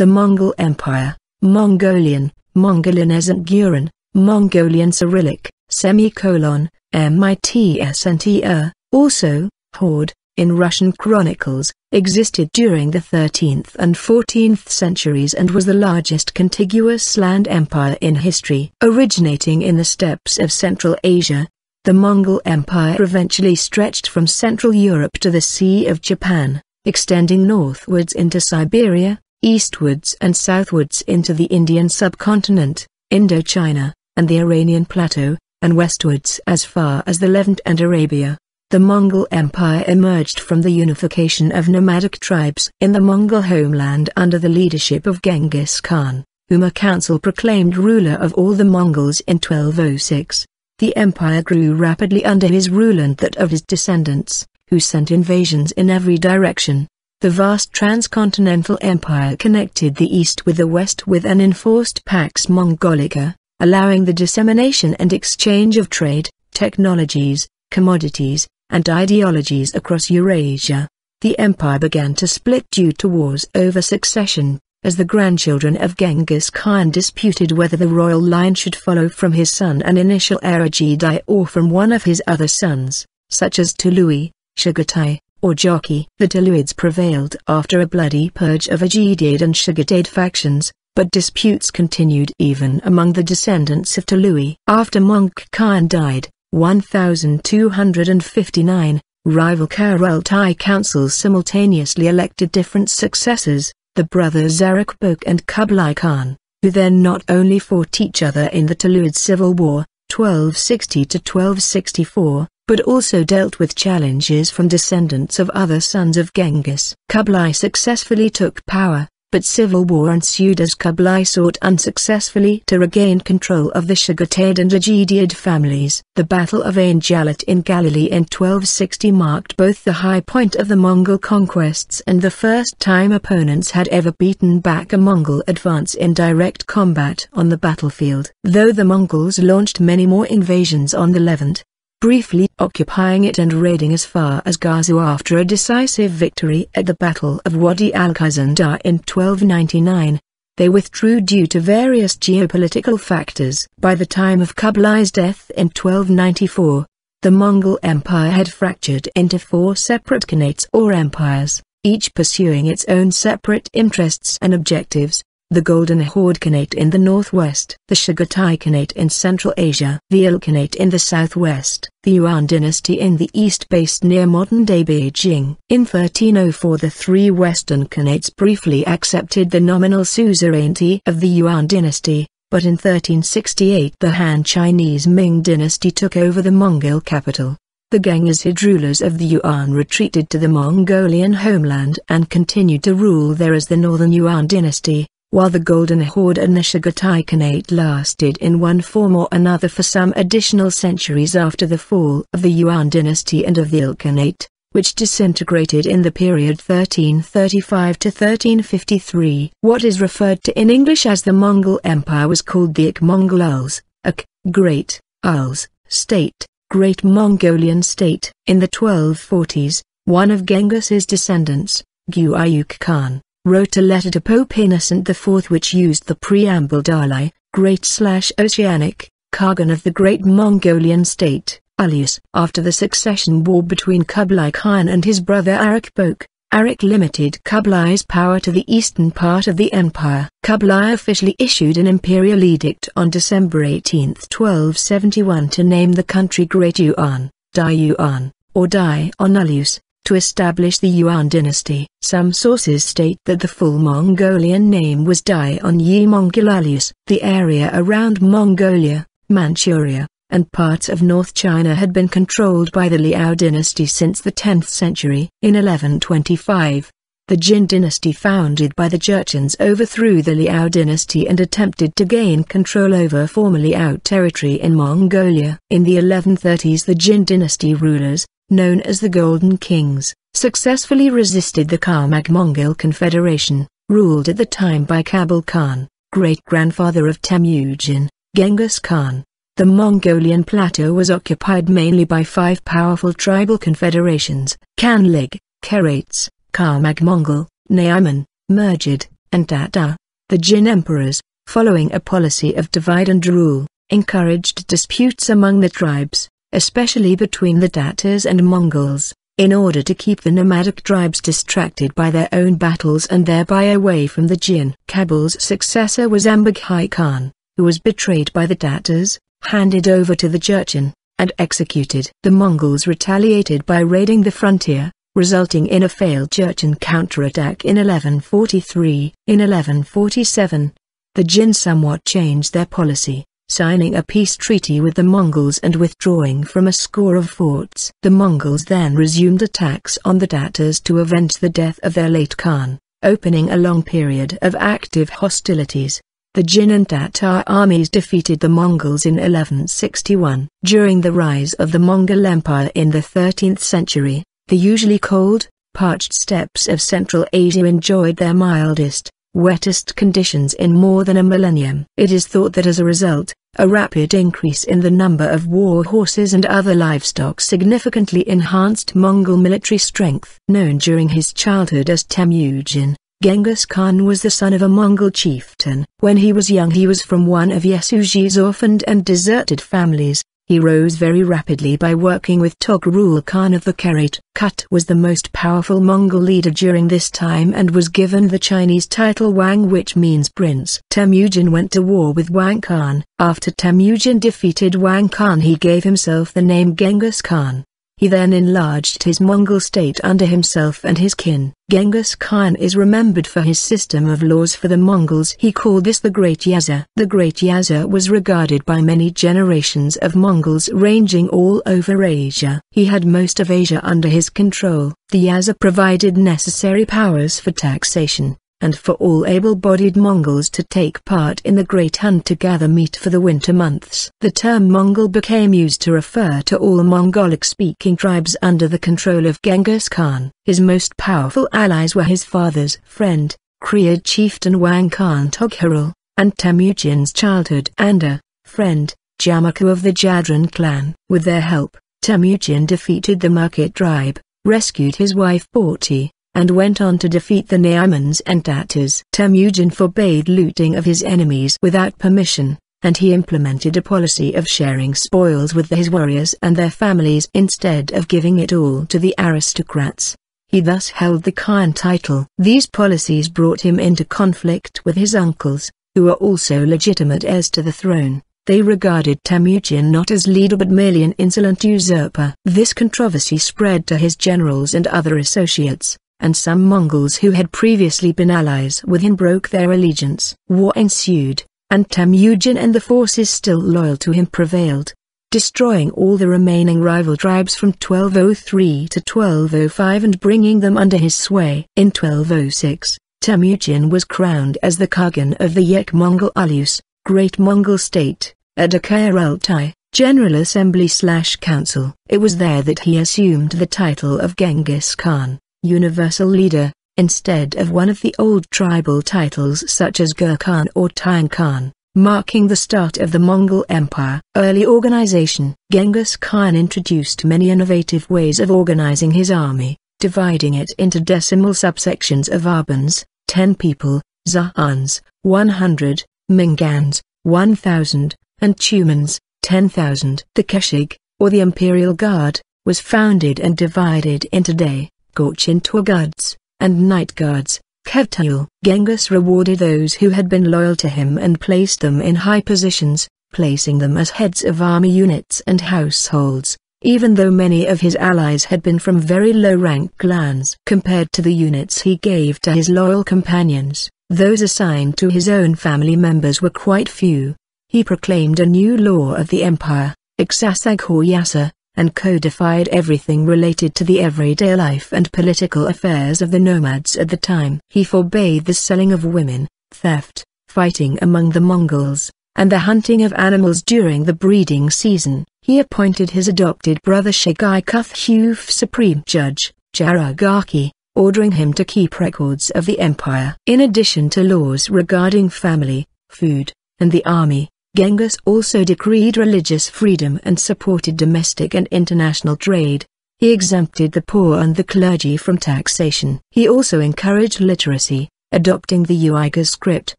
the Mongol Empire, Mongolian, Mongolianescent Guran, Mongolian Cyrillic, semicolon, MITS ER, also, Horde, in Russian chronicles, existed during the 13th and 14th centuries and was the largest contiguous land empire in history. Originating in the steppes of Central Asia, the Mongol Empire eventually stretched from Central Europe to the Sea of Japan, extending northwards into Siberia, eastwards and southwards into the Indian subcontinent, Indochina, and the Iranian plateau, and westwards as far as the Levant and Arabia. The Mongol Empire emerged from the unification of nomadic tribes in the Mongol homeland under the leadership of Genghis Khan, whom a council proclaimed ruler of all the Mongols in 1206. The empire grew rapidly under his rule and that of his descendants, who sent invasions in every direction, the vast transcontinental empire connected the East with the West with an enforced Pax Mongolica, allowing the dissemination and exchange of trade, technologies, commodities, and ideologies across Eurasia. The empire began to split due to wars over succession, as the grandchildren of Genghis Khan disputed whether the royal line should follow from his son an initial Aragidai or from one of his other sons, such as Tului, Chagatai, or jockey. The Diluids prevailed after a bloody purge of Ajidaid and Sugadade factions, but disputes continued even among the descendants of Tolui. After Monk Khan died, 1259, rival Kareltai councils simultaneously elected different successors, the brothers Zarukbok and Kublai Khan, who then not only fought each other in the Toluid civil war, 1260 to 1264, but also dealt with challenges from descendants of other sons of Genghis. Kublai successfully took power, but civil war ensued as Kublai sought unsuccessfully to regain control of the Shugatid and Legidid families. The Battle of Ain Jalut in Galilee in 1260 marked both the high point of the Mongol conquests and the first time opponents had ever beaten back a Mongol advance in direct combat on the battlefield. Though the Mongols launched many more invasions on the Levant, briefly occupying it and raiding as far as Gaza after a decisive victory at the Battle of Wadi al-Khazandar in 1299. They withdrew due to various geopolitical factors. By the time of Kublai's death in 1294, the Mongol Empire had fractured into four separate khanates or empires, each pursuing its own separate interests and objectives the Golden Horde Khanate in the northwest, the Chagatai Khanate in Central Asia, the Ilkhanate in the southwest, the Yuan dynasty in the east based near modern-day Beijing. In 1304 the three western Khanates briefly accepted the nominal suzerainty of the Yuan dynasty, but in 1368 the Han Chinese Ming dynasty took over the Mongol capital. The Ganghazid rulers of the Yuan retreated to the Mongolian homeland and continued to rule there as the Northern Yuan dynasty, while the Golden Horde and the Shagatai Khanate lasted in one form or another for some additional centuries after the fall of the Yuan dynasty and of the Ilkhanate, which disintegrated in the period 1335 to 1353. What is referred to in English as the Mongol Empire was called the mongol Uls, Ak, Great, Uls, State, Great Mongolian State. In the 1240s, one of Genghis's descendants, Guayuk Khan, wrote a letter to Pope Innocent IV which used the preamble Dalai, Great Slash Oceanic, Khagan of the Great Mongolian State, alias. After the succession war between Kublai Khan and his brother Arakbok, Arak limited Kublai's power to the eastern part of the empire. Kublai officially issued an imperial edict on December 18, 1271 to name the country Great Yuan, Dai Yuan, or Dai alias to establish the Yuan dynasty. Some sources state that the full Mongolian name was Dion Yi Mongolalius. The area around Mongolia, Manchuria, and parts of North China had been controlled by the Liao dynasty since the 10th century. In 1125, the Jin dynasty founded by the Jurchens overthrew the Liao dynasty and attempted to gain control over formerly out territory in Mongolia. In the 1130s the Jin dynasty rulers, known as the Golden Kings, successfully resisted the Karmak Mongol Confederation, ruled at the time by Kabul Khan, great-grandfather of Temujin, Genghis Khan. The Mongolian plateau was occupied mainly by five powerful tribal confederations, Kanlig, Kerates, Karmak Mongol, Naiman, Mergid, and Tatar. The Jin emperors, following a policy of divide and rule, encouraged disputes among the tribes, especially between the Tatars and Mongols, in order to keep the nomadic tribes distracted by their own battles and thereby away from the Jin. Kabul's successor was Ambaghai Khan, who was betrayed by the Tatars, handed over to the Jurchen, and executed. The Mongols retaliated by raiding the frontier, resulting in a failed Jurchen counterattack in 1143. In 1147, the Jin somewhat changed their policy, signing a peace treaty with the Mongols and withdrawing from a score of forts. The Mongols then resumed attacks on the Tatars to avenge the death of their late Khan, opening a long period of active hostilities. The Jin and Tatar armies defeated the Mongols in 1161. During the rise of the Mongol Empire in the 13th century, the usually cold, parched steppes of Central Asia enjoyed their mildest, wettest conditions in more than a millennium. It is thought that as a result, a rapid increase in the number of war horses and other livestock significantly enhanced Mongol military strength. Known during his childhood as Temujin, Genghis Khan was the son of a Mongol chieftain. When he was young he was from one of Yasuji's orphaned and deserted families. He rose very rapidly by working with Togrul Khan of the Kharit. Kut was the most powerful Mongol leader during this time and was given the Chinese title Wang which means prince. Temujin went to war with Wang Khan. After Temujin defeated Wang Khan he gave himself the name Genghis Khan. He then enlarged his Mongol state under himself and his kin. Genghis Khan is remembered for his system of laws for the Mongols. He called this the Great Yaza. The Great Yaza was regarded by many generations of Mongols ranging all over Asia. He had most of Asia under his control. The Yaza provided necessary powers for taxation, and for all able-bodied Mongols to take part in the Great Hunt to gather meat for the winter months. The term Mongol became used to refer to all Mongolic-speaking tribes under the control of Genghis Khan. His most powerful allies were his father's friend, Kriya chieftain Wang Khan Togherel, and Temujin's childhood and a friend, Jamaku of the Jadran clan. With their help, Temujin defeated the Market tribe, rescued his wife Borti, and went on to defeat the Naimans and Tatars. Temujin forbade looting of his enemies without permission, and he implemented a policy of sharing spoils with his warriors and their families instead of giving it all to the aristocrats. He thus held the Khan title. These policies brought him into conflict with his uncles, who were also legitimate heirs to the throne. They regarded Temujin not as leader but merely an insolent usurper. This controversy spread to his generals and other associates, and some Mongols who had previously been allies with him broke their allegiance. War ensued, and Temujin and the forces still loyal to him prevailed, destroying all the remaining rival tribes from 1203 to 1205 and bringing them under his sway. In 1206, Temujin was crowned as the Khagan of the Yek Mongol Alius, Great Mongol State, at Altai General Assembly slash Council. It was there that he assumed the title of Genghis Khan, universal leader, instead of one of the old tribal titles such as Gurkhan Khan or Time Khan, marking the start of the Mongol Empire. Early organization Genghis Khan introduced many innovative ways of organizing his army, dividing it into decimal subsections of Arbans, 10 people, Zahans, 100, Mingans, 1,000, and Tumans, 10,000. The Keshig, or the Imperial Guard, was founded and divided into day, Scorchin tour guards, and night guards, Kevtail. Genghis rewarded those who had been loyal to him and placed them in high positions, placing them as heads of army units and households, even though many of his allies had been from very low-rank clans. Compared to the units he gave to his loyal companions, those assigned to his own family members were quite few. He proclaimed a new law of the empire, Exasaghor Yasa, and codified everything related to the everyday life and political affairs of the nomads at the time. He forbade the selling of women, theft, fighting among the Mongols, and the hunting of animals during the breeding season. He appointed his adopted brother Shagai Kuthhuf supreme judge, Jaragaki, ordering him to keep records of the empire. In addition to laws regarding family, food, and the army, Genghis also decreed religious freedom and supported domestic and international trade. He exempted the poor and the clergy from taxation. He also encouraged literacy, adopting the Uyghur script,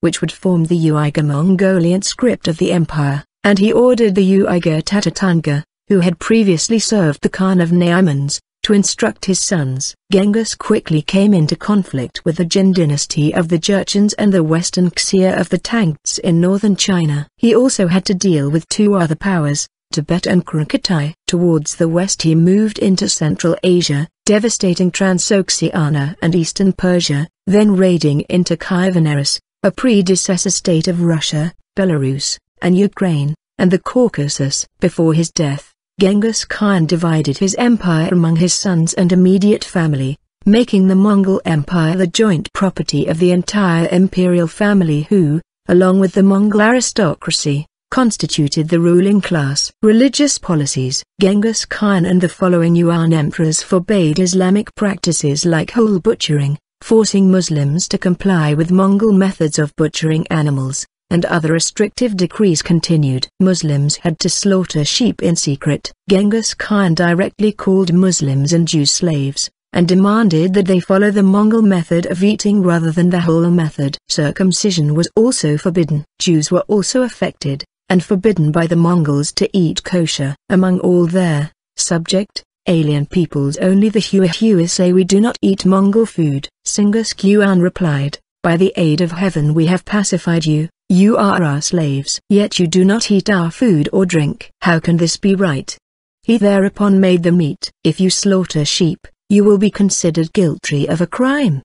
which would form the Uyghur Mongolian script of the empire, and he ordered the Uyghur Tatatanga, who had previously served the Khan of Naimans, to instruct his sons. Genghis quickly came into conflict with the Jin dynasty of the Jurchens and the western Xia of the Tangts in northern China. He also had to deal with two other powers, Tibet and Krakatay. Towards the west he moved into Central Asia, devastating Transoxiana and eastern Persia, then raiding into Khyvanaris, a predecessor state of Russia, Belarus, and Ukraine, and the Caucasus. Before his death, Genghis Khan divided his empire among his sons and immediate family, making the Mongol Empire the joint property of the entire imperial family who, along with the Mongol aristocracy, constituted the ruling class. Religious policies Genghis Khan and the following Yuan emperors forbade Islamic practices like whole butchering, forcing Muslims to comply with Mongol methods of butchering animals and other restrictive decrees continued. Muslims had to slaughter sheep in secret. Genghis Khan directly called Muslims and Jews slaves, and demanded that they follow the Mongol method of eating rather than the whole method. Circumcision was also forbidden. Jews were also affected, and forbidden by the Mongols to eat kosher. Among all their subject, alien peoples only the Huahui say we do not eat Mongol food. Singus Kuan replied, by the aid of heaven we have pacified you, you are our slaves, yet you do not eat our food or drink. How can this be right? He thereupon made them eat. If you slaughter sheep, you will be considered guilty of a crime.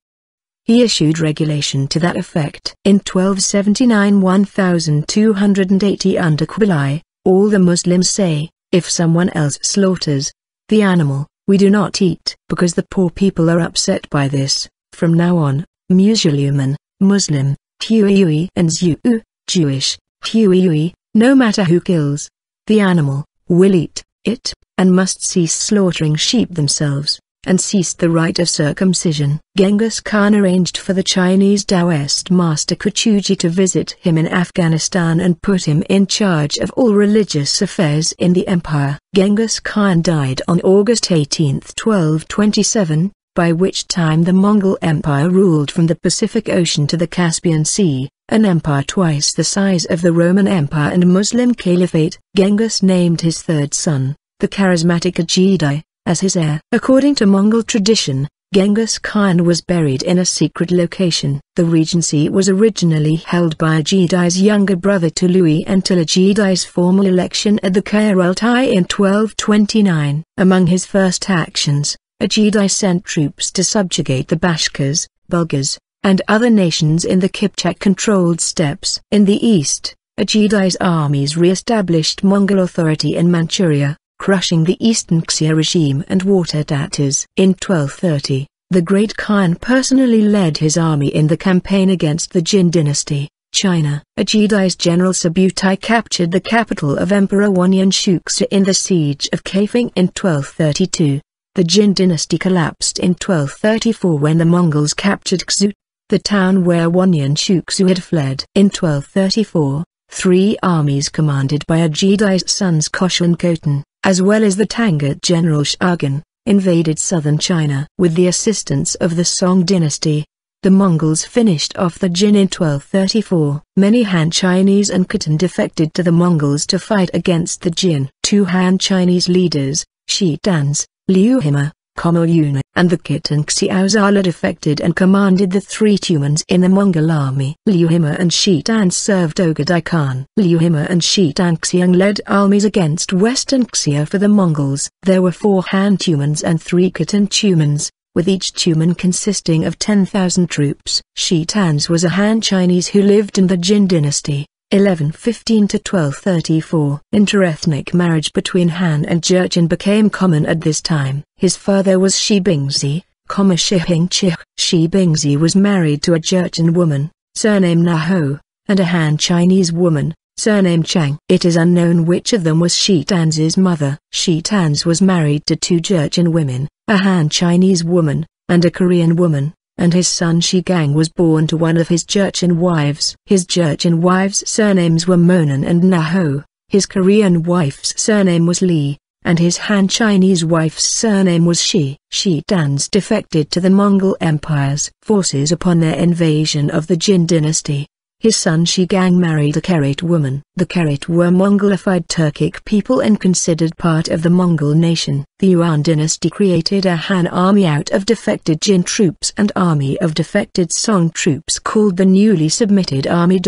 He issued regulation to that effect. In 1279 1280 under Kublai, all the Muslims say, if someone else slaughters the animal, we do not eat. Because the poor people are upset by this, from now on, Musulman, Muslim, Tuiui and Zuu, Jewish, Tuiui, no matter who kills the animal, will eat it, and must cease slaughtering sheep themselves, and cease the rite of circumcision. Genghis Khan arranged for the Chinese Taoist master Kuchuji to visit him in Afghanistan and put him in charge of all religious affairs in the empire. Genghis Khan died on August 18, 1227, by which time the Mongol Empire ruled from the Pacific Ocean to the Caspian Sea, an empire twice the size of the Roman Empire and Muslim Caliphate. Genghis named his third son, the charismatic Ajidai, as his heir. According to Mongol tradition, Genghis Khan was buried in a secret location. The regency was originally held by Ajidai's younger brother Tului until Ajidai's formal election at the Kairaltai in 1229. Among his first actions, Ajidai sent troops to subjugate the Bashkirs, Bulgars, and other nations in the Kipchak-controlled steppes. In the east, Ajidai's armies re-established Mongol authority in Manchuria, crushing the eastern Xia regime and water Tatars. In 1230, the Great Khan personally led his army in the campaign against the Jin dynasty, China. Ajidai's general Sabutai captured the capital of Emperor Wanyan Shuksa in the siege of Kaifeng in 1232. The Jin dynasty collapsed in 1234 when the Mongols captured Xu, the town where Wanyan Shuksu had fled. In 1234, three armies commanded by Ajidai's sons Koshan and Khotan, as well as the Tangut general Shagan, invaded southern China. With the assistance of the Song dynasty, the Mongols finished off the Jin in 1234. Many Han Chinese and Khitan defected to the Mongols to fight against the Jin. Two Han Chinese leaders, Shi Dans, Liu Hima, Komo Yuna, and the kitten Xiao Zala defected and commanded the three Tumans in the Mongol army. Liu Hima and Tan served Ogadai Khan. Liu Hima and Tan Xiang led armies against Western Xia for the Mongols. There were four Han Tumans and three kitten Tumans, with each Tuman consisting of 10,000 troops. Shitans was a Han Chinese who lived in the Jin dynasty. 1115 to 1234. Interethnic marriage between Han and Jurchen became common at this time. His father was Shi Bingzi, comma Shihing Chih. Shi Bingzi was married to a Jurchen woman, surnamed Naho, and a Han Chinese woman, surnamed Chang. It is unknown which of them was Shi Tan's mother. Shi Tan's was married to two Jurchen women, a Han Chinese woman, and a Korean woman and his son Shigang was born to one of his Jurchen wives. His Jurchen wives' surnames were Monan and Naho, his Korean wife's surname was Lee, and his Han Chinese wife's surname was Shi. Shi Dans defected to the Mongol Empire's forces upon their invasion of the Jin dynasty. His son Shigang married a Kerit woman. The Kerit were Mongolified Turkic people and considered part of the Mongol nation. The Yuan dynasty created a Han army out of defected Jin troops and army of defected Song troops called the newly submitted army.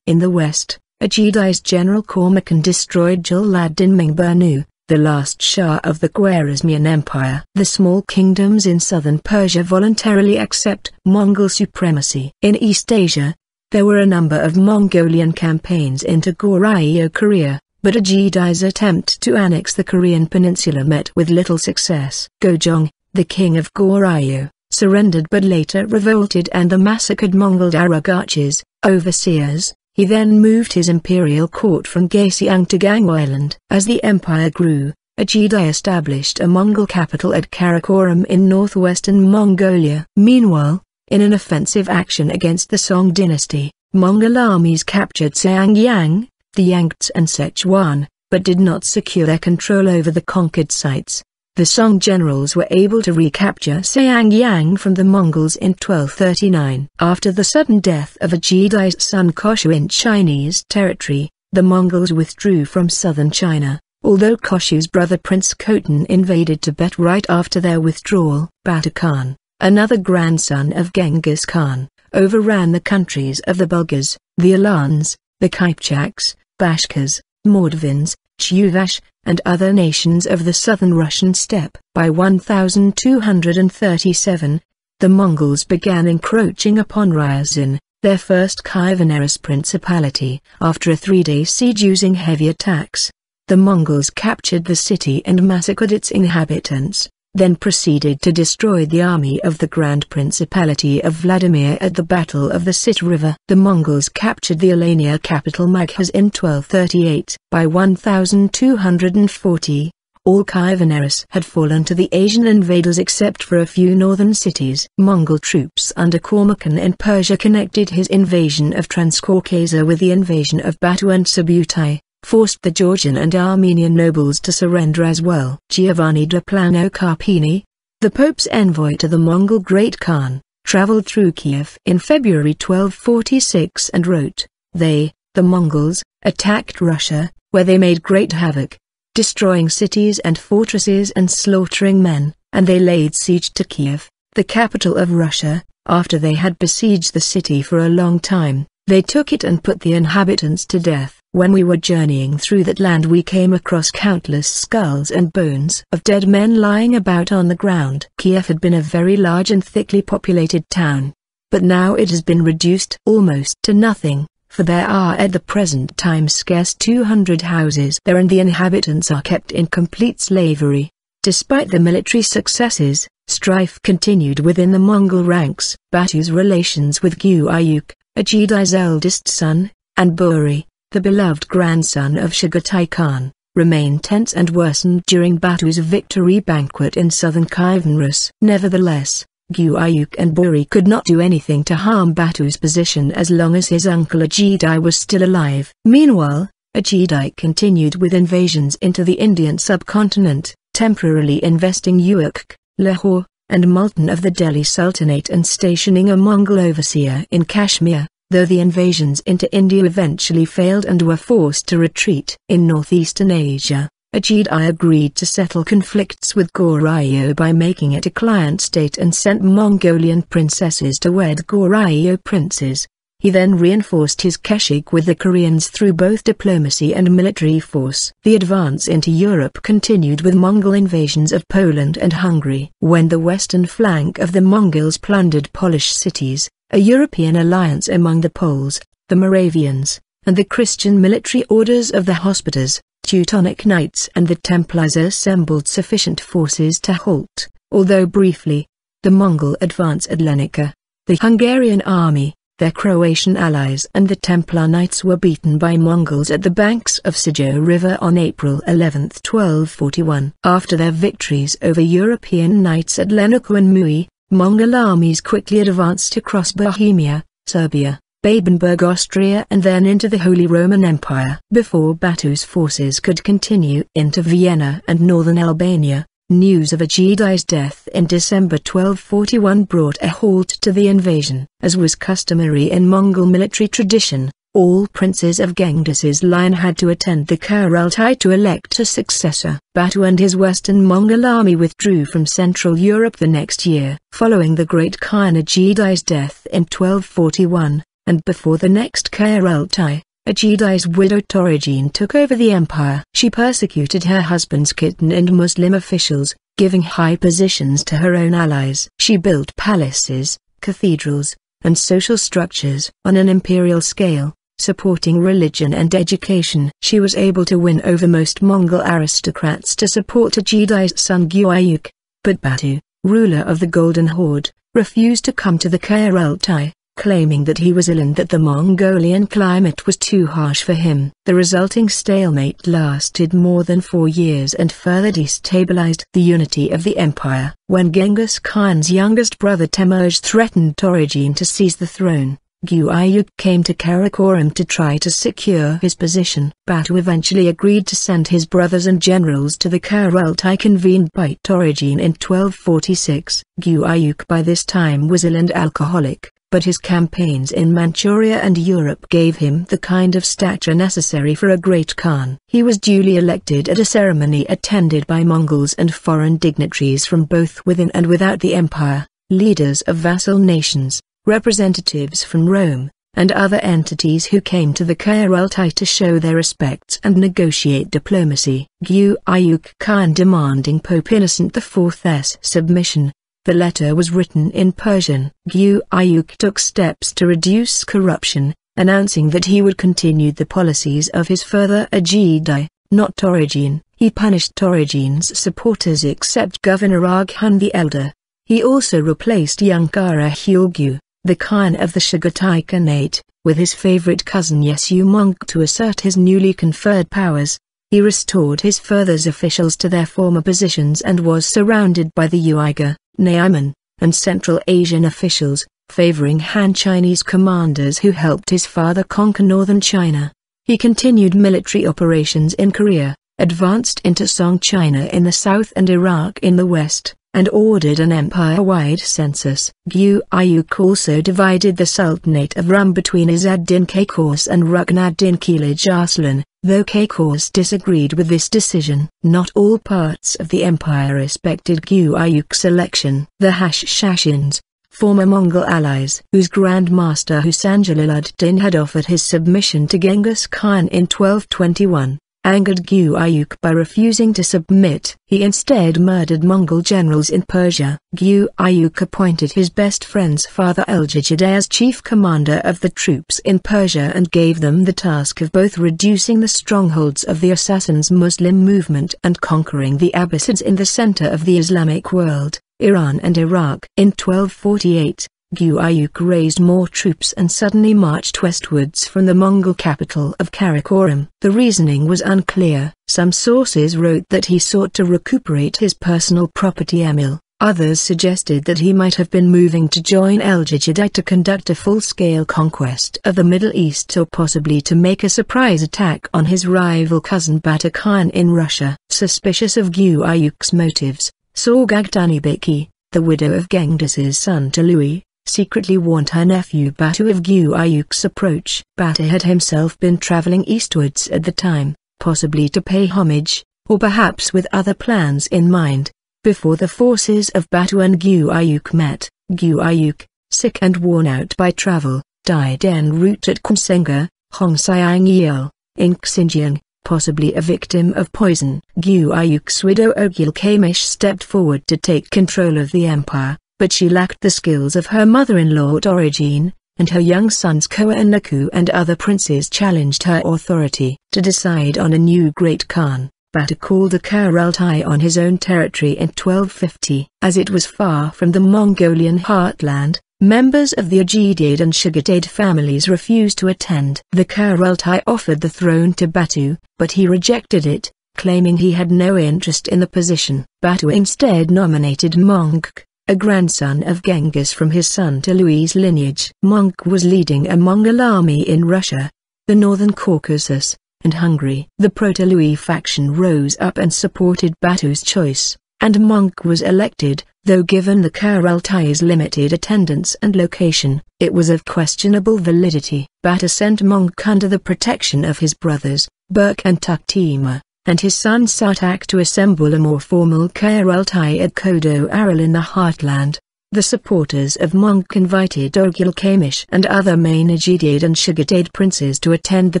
In the west, a Jedi's general Cormacan destroyed Jaladdin Mingburnu, the last Shah of the Khwarezmian Empire. The small kingdoms in southern Persia voluntarily accept Mongol supremacy. In East Asia, there were a number of Mongolian campaigns into Goryeo Korea, but Ajidai's attempt to annex the Korean peninsula met with little success. Gojong, the king of Goryeo, surrendered but later revolted and the massacred Mongol Darugachis, overseers, he then moved his imperial court from Gaesiang to Island. As the empire grew, Ajidai established a Mongol capital at Karakoram in northwestern Mongolia. Meanwhile, in an offensive action against the Song dynasty. Mongol armies captured Sangyang, the Yangtze and Sichuan, but did not secure their control over the conquered sites. The Song generals were able to recapture Sangyang from the Mongols in 1239. After the sudden death of a Ajidai's son Koshu in Chinese territory, the Mongols withdrew from southern China. Although Koshu's brother Prince Khotan invaded Tibet right after their withdrawal, Batakan another grandson of Genghis Khan, overran the countries of the Bulgars, the Alans, the Kypchaks, Bashkirs, Mordvins, Chuvash, and other nations of the southern Russian steppe. By 1237, the Mongols began encroaching upon Ryazan, their first Khyvanaris principality. After a three-day siege using heavy attacks, the Mongols captured the city and massacred its inhabitants then proceeded to destroy the army of the Grand Principality of Vladimir at the Battle of the Sit River. The Mongols captured the Alania capital Maghaz in 1238. By 1240, all Khyvenaris had fallen to the Asian invaders except for a few northern cities. Mongol troops under Cormacan in Persia connected his invasion of Transcaucasia with the invasion of Batu and Subutai forced the Georgian and Armenian nobles to surrender as well. Giovanni da Plano Carpini, the Pope's envoy to the Mongol Great Khan, traveled through Kiev in February 1246 and wrote, They, the Mongols, attacked Russia, where they made great havoc, destroying cities and fortresses and slaughtering men, and they laid siege to Kiev, the capital of Russia, after they had besieged the city for a long time, they took it and put the inhabitants to death. When we were journeying through that land we came across countless skulls and bones of dead men lying about on the ground. Kiev had been a very large and thickly populated town, but now it has been reduced almost to nothing, for there are at the present time scarce 200 houses there and the inhabitants are kept in complete slavery. Despite the military successes, strife continued within the Mongol ranks. Batu's relations with Gyayuk, Ajidi's eldest son, and Buri, the beloved grandson of Shugatai Khan, remained tense and worsened during Batu's victory banquet in southern Kaivanrus. Nevertheless, Guayuk and Buri could not do anything to harm Batu's position as long as his uncle Ajidai was still alive. Meanwhile, Ajidai continued with invasions into the Indian subcontinent, temporarily investing Uruk, Lahore, and Multan of the Delhi Sultanate and stationing a Mongol overseer in Kashmir though the invasions into India eventually failed and were forced to retreat. In northeastern Asia, Ajidai agreed to settle conflicts with Goryeo by making it a client state and sent Mongolian princesses to wed Goryeo princes. He then reinforced his Keshig with the Koreans through both diplomacy and military force. The advance into Europe continued with Mongol invasions of Poland and Hungary. When the western flank of the Mongols plundered Polish cities, a European alliance among the Poles, the Moravians, and the Christian military orders of the Hospiters, Teutonic Knights and the Templars assembled sufficient forces to halt, although briefly, the Mongol advance at Lenica. The Hungarian army, their Croatian allies and the Templar Knights were beaten by Mongols at the banks of Sijo River on April 11, 1241. After their victories over European knights at Lenica and Mui, Mongol armies quickly advanced across Bohemia, Serbia, Babenberg Austria and then into the Holy Roman Empire. Before Batu's forces could continue into Vienna and northern Albania, news of Aegidai's death in December 1241 brought a halt to the invasion. As was customary in Mongol military tradition, all princes of Genghis's line had to attend the Kurultai to elect a successor. Batu and his Western Mongol army withdrew from Central Europe the next year. Following the great Khan Ajidai's death in 1241, and before the next Kurultai, Ajidai's widow Torigine took over the empire. She persecuted her husband's kitten and Muslim officials, giving high positions to her own allies. She built palaces, cathedrals, and social structures on an imperial scale supporting religion and education. She was able to win over most Mongol aristocrats to support Ajidae's son Gyayuk, but Batu, ruler of the Golden Horde, refused to come to the Kareltai, claiming that he was ill and that the Mongolian climate was too harsh for him. The resulting stalemate lasted more than four years and further destabilized the unity of the empire. When Genghis Khan's youngest brother Temurj threatened Torogene to seize the throne, Guayuk came to Karakoram to try to secure his position. Batu eventually agreed to send his brothers and generals to the Karaltai convened by Torijin in 1246. Guayuk by this time was ill and alcoholic, but his campaigns in Manchuria and Europe gave him the kind of stature necessary for a great Khan. He was duly elected at a ceremony attended by Mongols and foreign dignitaries from both within and without the empire, leaders of vassal nations representatives from Rome, and other entities who came to the Kheraltai to show their respects and negotiate diplomacy. Gyu Ayuk Khan demanding Pope Innocent IV's submission. The letter was written in Persian. Gyu Ayuk took steps to reduce corruption, announcing that he would continue the policies of his further Ajidai, not Torajin. He punished Torajin's supporters except Governor Aghan the Elder. He also replaced Yankara Hulgu the Khan of the Shagatai Khanate, with his favorite cousin Yesu Monk to assert his newly conferred powers, he restored his father's officials to their former positions and was surrounded by the Uyghur, Naiman, and Central Asian officials, favoring Han Chinese commanders who helped his father conquer northern China. He continued military operations in Korea, advanced into Song China in the south and Iraq in the west, and ordered an empire-wide census. Gyu Ayuk also divided the Sultanate of Rum between Azad-Din Kekors and Ruknad-Din Khilij Arslan, though Kekors disagreed with this decision. Not all parts of the empire respected Gyu Ayuk's election. The Hashashins, former Mongol allies whose Grand Master Husanjalilad Din had offered his submission to Genghis Khan in 1221, angered Gu Ayuk by refusing to submit. He instead murdered Mongol generals in Persia. Gu Ayuk appointed his best friend's father Eljijid as chief commander of the troops in Persia and gave them the task of both reducing the strongholds of the Assassins Muslim movement and conquering the Abbasids in the center of the Islamic world, Iran and Iraq. In 1248, Guayuk raised more troops and suddenly marched westwards from the Mongol capital of Karakorum. The reasoning was unclear. Some sources wrote that he sought to recuperate his personal property Emil, others suggested that he might have been moving to join Eljigadai to conduct a full-scale conquest of the Middle East or possibly to make a surprise attack on his rival cousin Batakhan in Russia. Suspicious of Guayuk's motives, Sorgagdani the widow of Genghis's son to Louis, secretly warned her nephew Batu of Gyu Ayuk's approach. Batu had himself been traveling eastwards at the time, possibly to pay homage, or perhaps with other plans in mind. Before the forces of Batu and Gyu Ayuk met, Gyu Ayuk, sick and worn out by travel, died en route at Kumsenga, Hong Xiangyil, in Xinjiang, possibly a victim of poison. Gyu Ayuk's widow Ogil Kamish stepped forward to take control of the empire, but she lacked the skills of her mother-in-law Dorogine, and her young sons Koa and Naku and other princes challenged her authority to decide on a new great Khan. Bata called the Karaltai on his own territory in 1250. As it was far from the Mongolian heartland, members of the Ogedeid and Shugadaid families refused to attend. The Karaltai offered the throne to Batu, but he rejected it, claiming he had no interest in the position. Batu instead nominated Mongk, a grandson of Genghis from his son to Louis lineage. Monk was leading a Mongol army in Russia, the northern Caucasus, and Hungary. The Proto-Louis faction rose up and supported Batu's choice, and Monk was elected, though given the Kurultai's limited attendance and location, it was of questionable validity. Batu sent Monk under the protection of his brothers, Burke and Taktima, and his son Sartak to assemble a more formal Keraltai at Kodo Aral in the heartland. The supporters of Monk invited Orgil Kamish and other main and Shigadade princes to attend the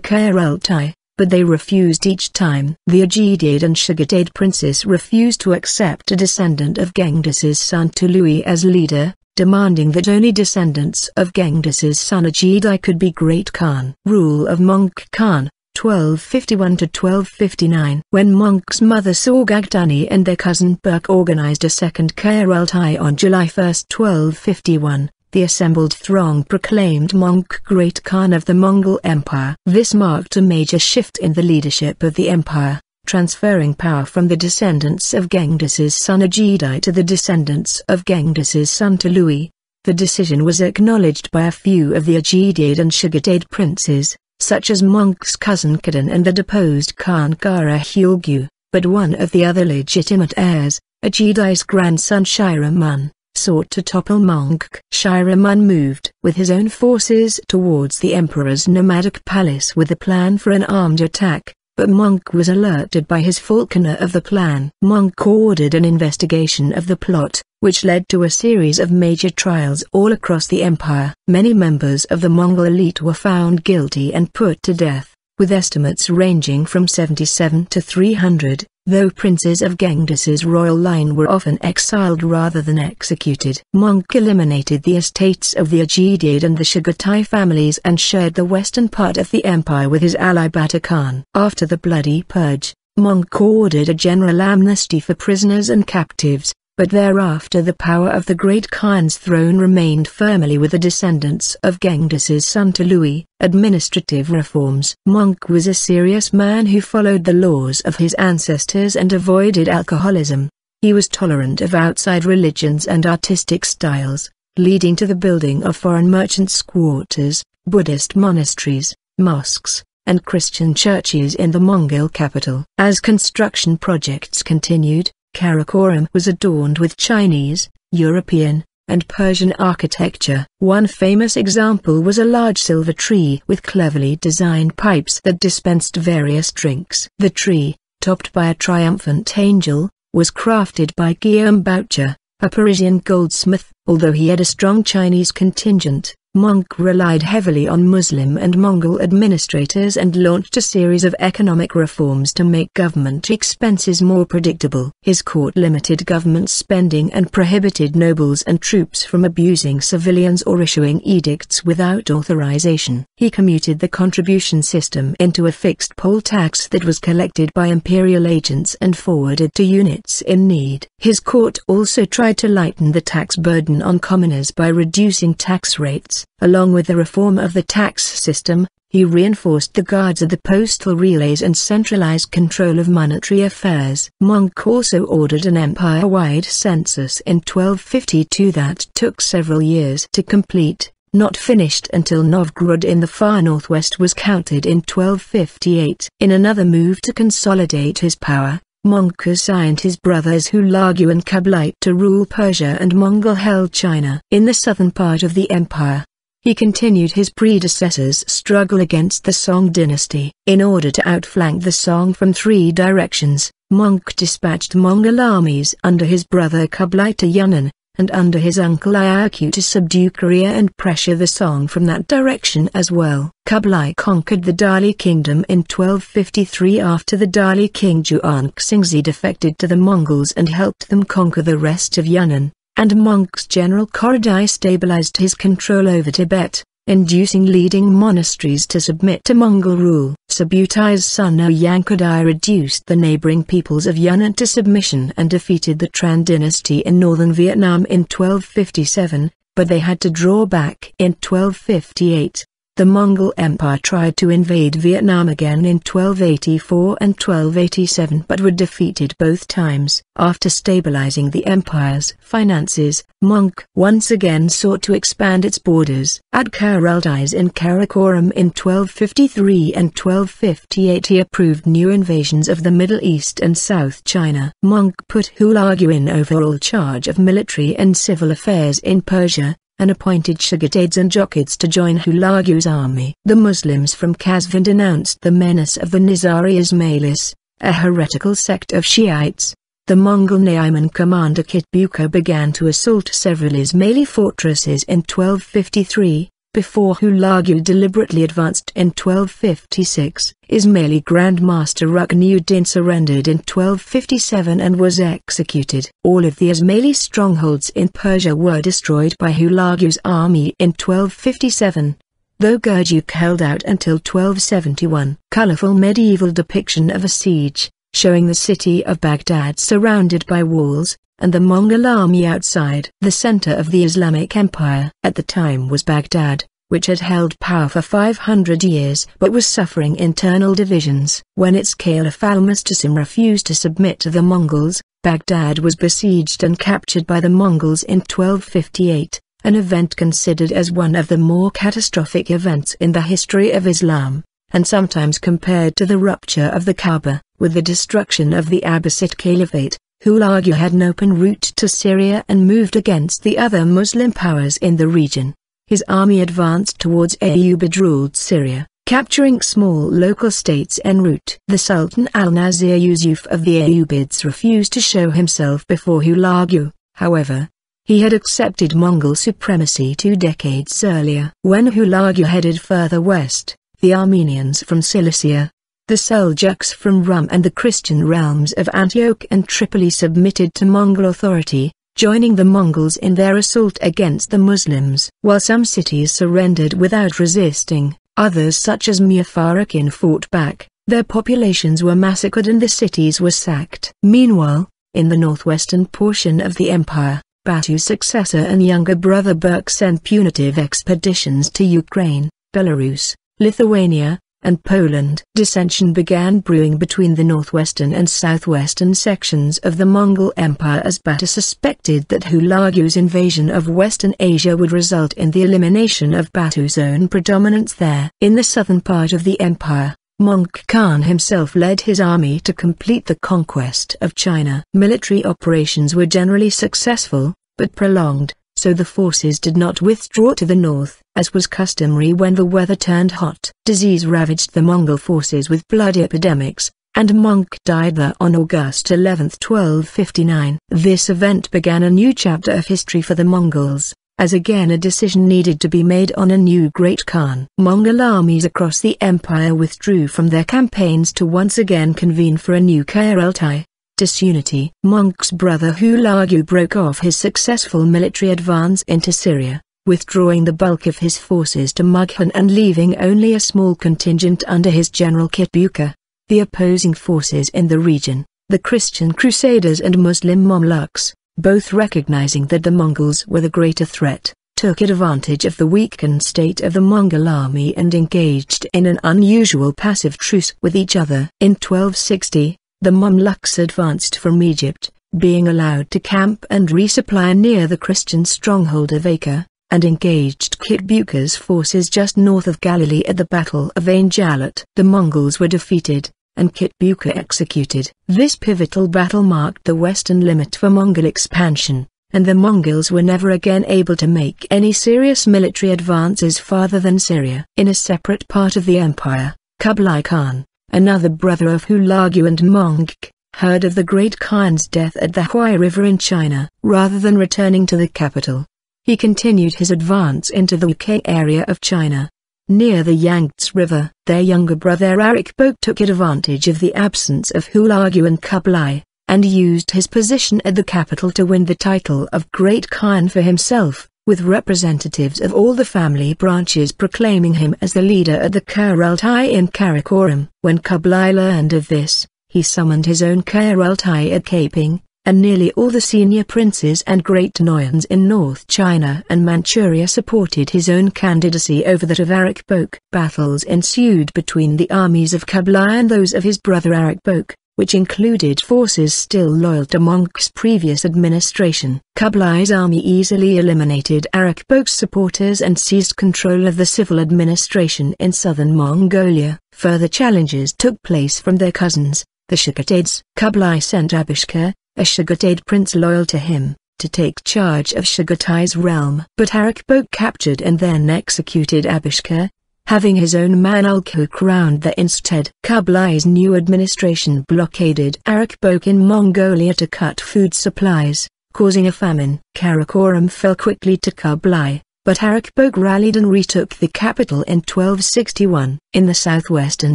Keraltai, but they refused each time. The Ajidiad and Shigadade princes refused to accept a descendant of Genghis's son Tului as leader demanding that only descendants of Genghis's son Ajidai could be Great Khan. Rule of Monk Khan 1251 to 1259 when Monk's mother saw Gagdani and their cousin Burke organized a second Keraltai on July 1, 1251. The assembled throng proclaimed Monk Great Khan of the Mongol Empire. This marked a major shift in the leadership of the empire, transferring power from the descendants of Genghis's son Ajidai to the descendants of Genghis's son Tolui. The decision was acknowledged by a few of the Ajidaid and Shugadaid princes, such as Monk's cousin Kadan and the deposed Khan Kara Hyulgu, but one of the other legitimate heirs, Ajidai's grandson Shiraman, sought to topple Mongk. Shiraman moved with his own forces towards the emperor's nomadic palace with a plan for an armed attack, but Monk was alerted by his falconer of the plan. Monk ordered an investigation of the plot, which led to a series of major trials all across the empire. Many members of the Mongol elite were found guilty and put to death with estimates ranging from 77 to 300, though princes of Genghis's royal line were often exiled rather than executed. Monk eliminated the estates of the Ajidiad and the Shagatai families and shared the western part of the empire with his ally Bata Khan. After the bloody purge, Monk ordered a general amnesty for prisoners and captives, but thereafter the power of the great Khan's throne remained firmly with the descendants of Genghis's son to Louis. Administrative reforms Monk was a serious man who followed the laws of his ancestors and avoided alcoholism. He was tolerant of outside religions and artistic styles, leading to the building of foreign merchants' quarters, Buddhist monasteries, mosques, and Christian churches in the Mongol capital. As construction projects continued, Karakoram was adorned with Chinese, European, and Persian architecture. One famous example was a large silver tree with cleverly designed pipes that dispensed various drinks. The tree, topped by a triumphant angel, was crafted by Guillaume Boucher, a Parisian goldsmith, although he had a strong Chinese contingent. Monk relied heavily on Muslim and Mongol administrators and launched a series of economic reforms to make government expenses more predictable. His court limited government spending and prohibited nobles and troops from abusing civilians or issuing edicts without authorization. He commuted the contribution system into a fixed poll tax that was collected by imperial agents and forwarded to units in need. His court also tried to lighten the tax burden on commoners by reducing tax rates Along with the reform of the tax system, he reinforced the guards at the postal relays and centralized control of monetary affairs. Monk also ordered an empire-wide census in 1252 that took several years to complete, not finished until Novgorod in the far northwest was counted in 1258. In another move to consolidate his power, Monk assigned his brothers Hulagu and Kublai to rule Persia and Mongol held China. In the southern part of the empire, he continued his predecessor's struggle against the Song dynasty. In order to outflank the Song from three directions, Monk dispatched Mongol armies under his brother Kublai to Yunnan, and under his uncle Iaku to subdue Korea and pressure the Song from that direction as well. Kublai conquered the Dali kingdom in 1253 after the Dali king Juan Xingzi defected to the Mongols and helped them conquer the rest of Yunnan and Monk's general Korodai stabilized his control over Tibet, inducing leading monasteries to submit to Mongol rule. Subutai's son Oyankodai reduced the neighboring peoples of Yunnan to submission and defeated the Tran dynasty in northern Vietnam in 1257, but they had to draw back in 1258. The Mongol Empire tried to invade Vietnam again in 1284 and 1287 but were defeated both times. After stabilizing the empire's finances, Monk once again sought to expand its borders. At Karaldais in Karakoram in 1253 and 1258 he approved new invasions of the Middle East and South China. Monk put Hulagu in overall charge of military and civil affairs in Persia, and appointed Shughatades and Jokids to join Hulagu's army. The Muslims from Kazvin denounced the menace of the Nizari Ismailis, a heretical sect of Shiites. The Mongol Naiman commander Kitbuka began to assault several Ismaili fortresses in 1253, before Hulagu deliberately advanced in 1256. Ismaili Grand Master Ruknuddin surrendered in 1257 and was executed. All of the Ismaili strongholds in Persia were destroyed by Hulagu's army in 1257 though Gurjuk held out until 1271. Colorful medieval depiction of a siege, showing the city of Baghdad surrounded by walls, and the Mongol army outside. The center of the Islamic Empire at the time was Baghdad, which had held power for 500 years but was suffering internal divisions. When its caliph al-Mustasim refused to submit to the Mongols, Baghdad was besieged and captured by the Mongols in 1258, an event considered as one of the more catastrophic events in the history of Islam, and sometimes compared to the rupture of the Kaaba. With the destruction of the Abbasid Caliphate, Hulagu had an open route to Syria and moved against the other Muslim powers in the region. His army advanced towards Ayyubid-ruled Syria, capturing small local states en route. The Sultan al-Nazir Yusuf of the Ayyubids refused to show himself before Hulagu, however, he had accepted Mongol supremacy two decades earlier. When Hulagu headed further west, the Armenians from Cilicia, the Seljuks from Rum and the Christian realms of Antioch and Tripoli submitted to Mongol authority, joining the Mongols in their assault against the Muslims. While some cities surrendered without resisting, others such as Miafarakin fought back, their populations were massacred and the cities were sacked. Meanwhile, in the northwestern portion of the empire, Batu's successor and younger brother Burke sent punitive expeditions to Ukraine, Belarus, Lithuania, and Poland. Dissension began brewing between the northwestern and southwestern sections of the Mongol Empire as Bata suspected that Hulagu's invasion of Western Asia would result in the elimination of Batu's own predominance there. In the southern part of the empire, Mongk Khan himself led his army to complete the conquest of China. Military operations were generally successful, but prolonged so the forces did not withdraw to the north, as was customary when the weather turned hot. Disease ravaged the Mongol forces with bloody epidemics, and Monk died there on August 11, 1259. This event began a new chapter of history for the Mongols, as again a decision needed to be made on a new Great Khan. Mongol armies across the empire withdrew from their campaigns to once again convene for a new Kareltai disunity. Monk's brother Hulagu broke off his successful military advance into Syria, withdrawing the bulk of his forces to Mughan and leaving only a small contingent under his general Kitbuka. The opposing forces in the region, the Christian Crusaders and Muslim Mamluks, both recognizing that the Mongols were the greater threat, took advantage of the weakened state of the Mongol army and engaged in an unusual passive truce with each other. In 1260, the Mamluks advanced from Egypt, being allowed to camp and resupply near the Christian stronghold of Acre, and engaged Kitbuka's forces just north of Galilee at the Battle of Ain Jalut. The Mongols were defeated, and Kitbuka executed. This pivotal battle marked the western limit for Mongol expansion, and the Mongols were never again able to make any serious military advances farther than Syria. In a separate part of the empire, Kublai Khan, another brother of Hulagu and Mongke, heard of the great Khan's death at the Huai River in China. Rather than returning to the capital, he continued his advance into the Wukai area of China, near the Yangtze River. Their younger brother Arikbok took advantage of the absence of Hulagu and Kublai, and used his position at the capital to win the title of Great Khan for himself with representatives of all the family branches proclaiming him as the leader at the Keraltai in Karakoram. When Kublai learned of this, he summoned his own Keraltai at Kaping, and nearly all the senior princes and great Noyans in North China and Manchuria supported his own candidacy over that of Arakbok. Battles ensued between the armies of Kublai and those of his brother Arakbok which included forces still loyal to Monk's previous administration. Kublai's army easily eliminated Arakbog's supporters and seized control of the civil administration in southern Mongolia. Further challenges took place from their cousins, the Shugutaids. Kublai sent Abishka, a Shugutai prince loyal to him, to take charge of Shugutai's realm. But Arakbog captured and then executed Abishka, having his own man Al-Quq crowned, there instead. Kublai's new administration blockaded Arakbok in Mongolia to cut food supplies, causing a famine. Karakoram fell quickly to Kublai, but Arakbok rallied and retook the capital in 1261. In the southwestern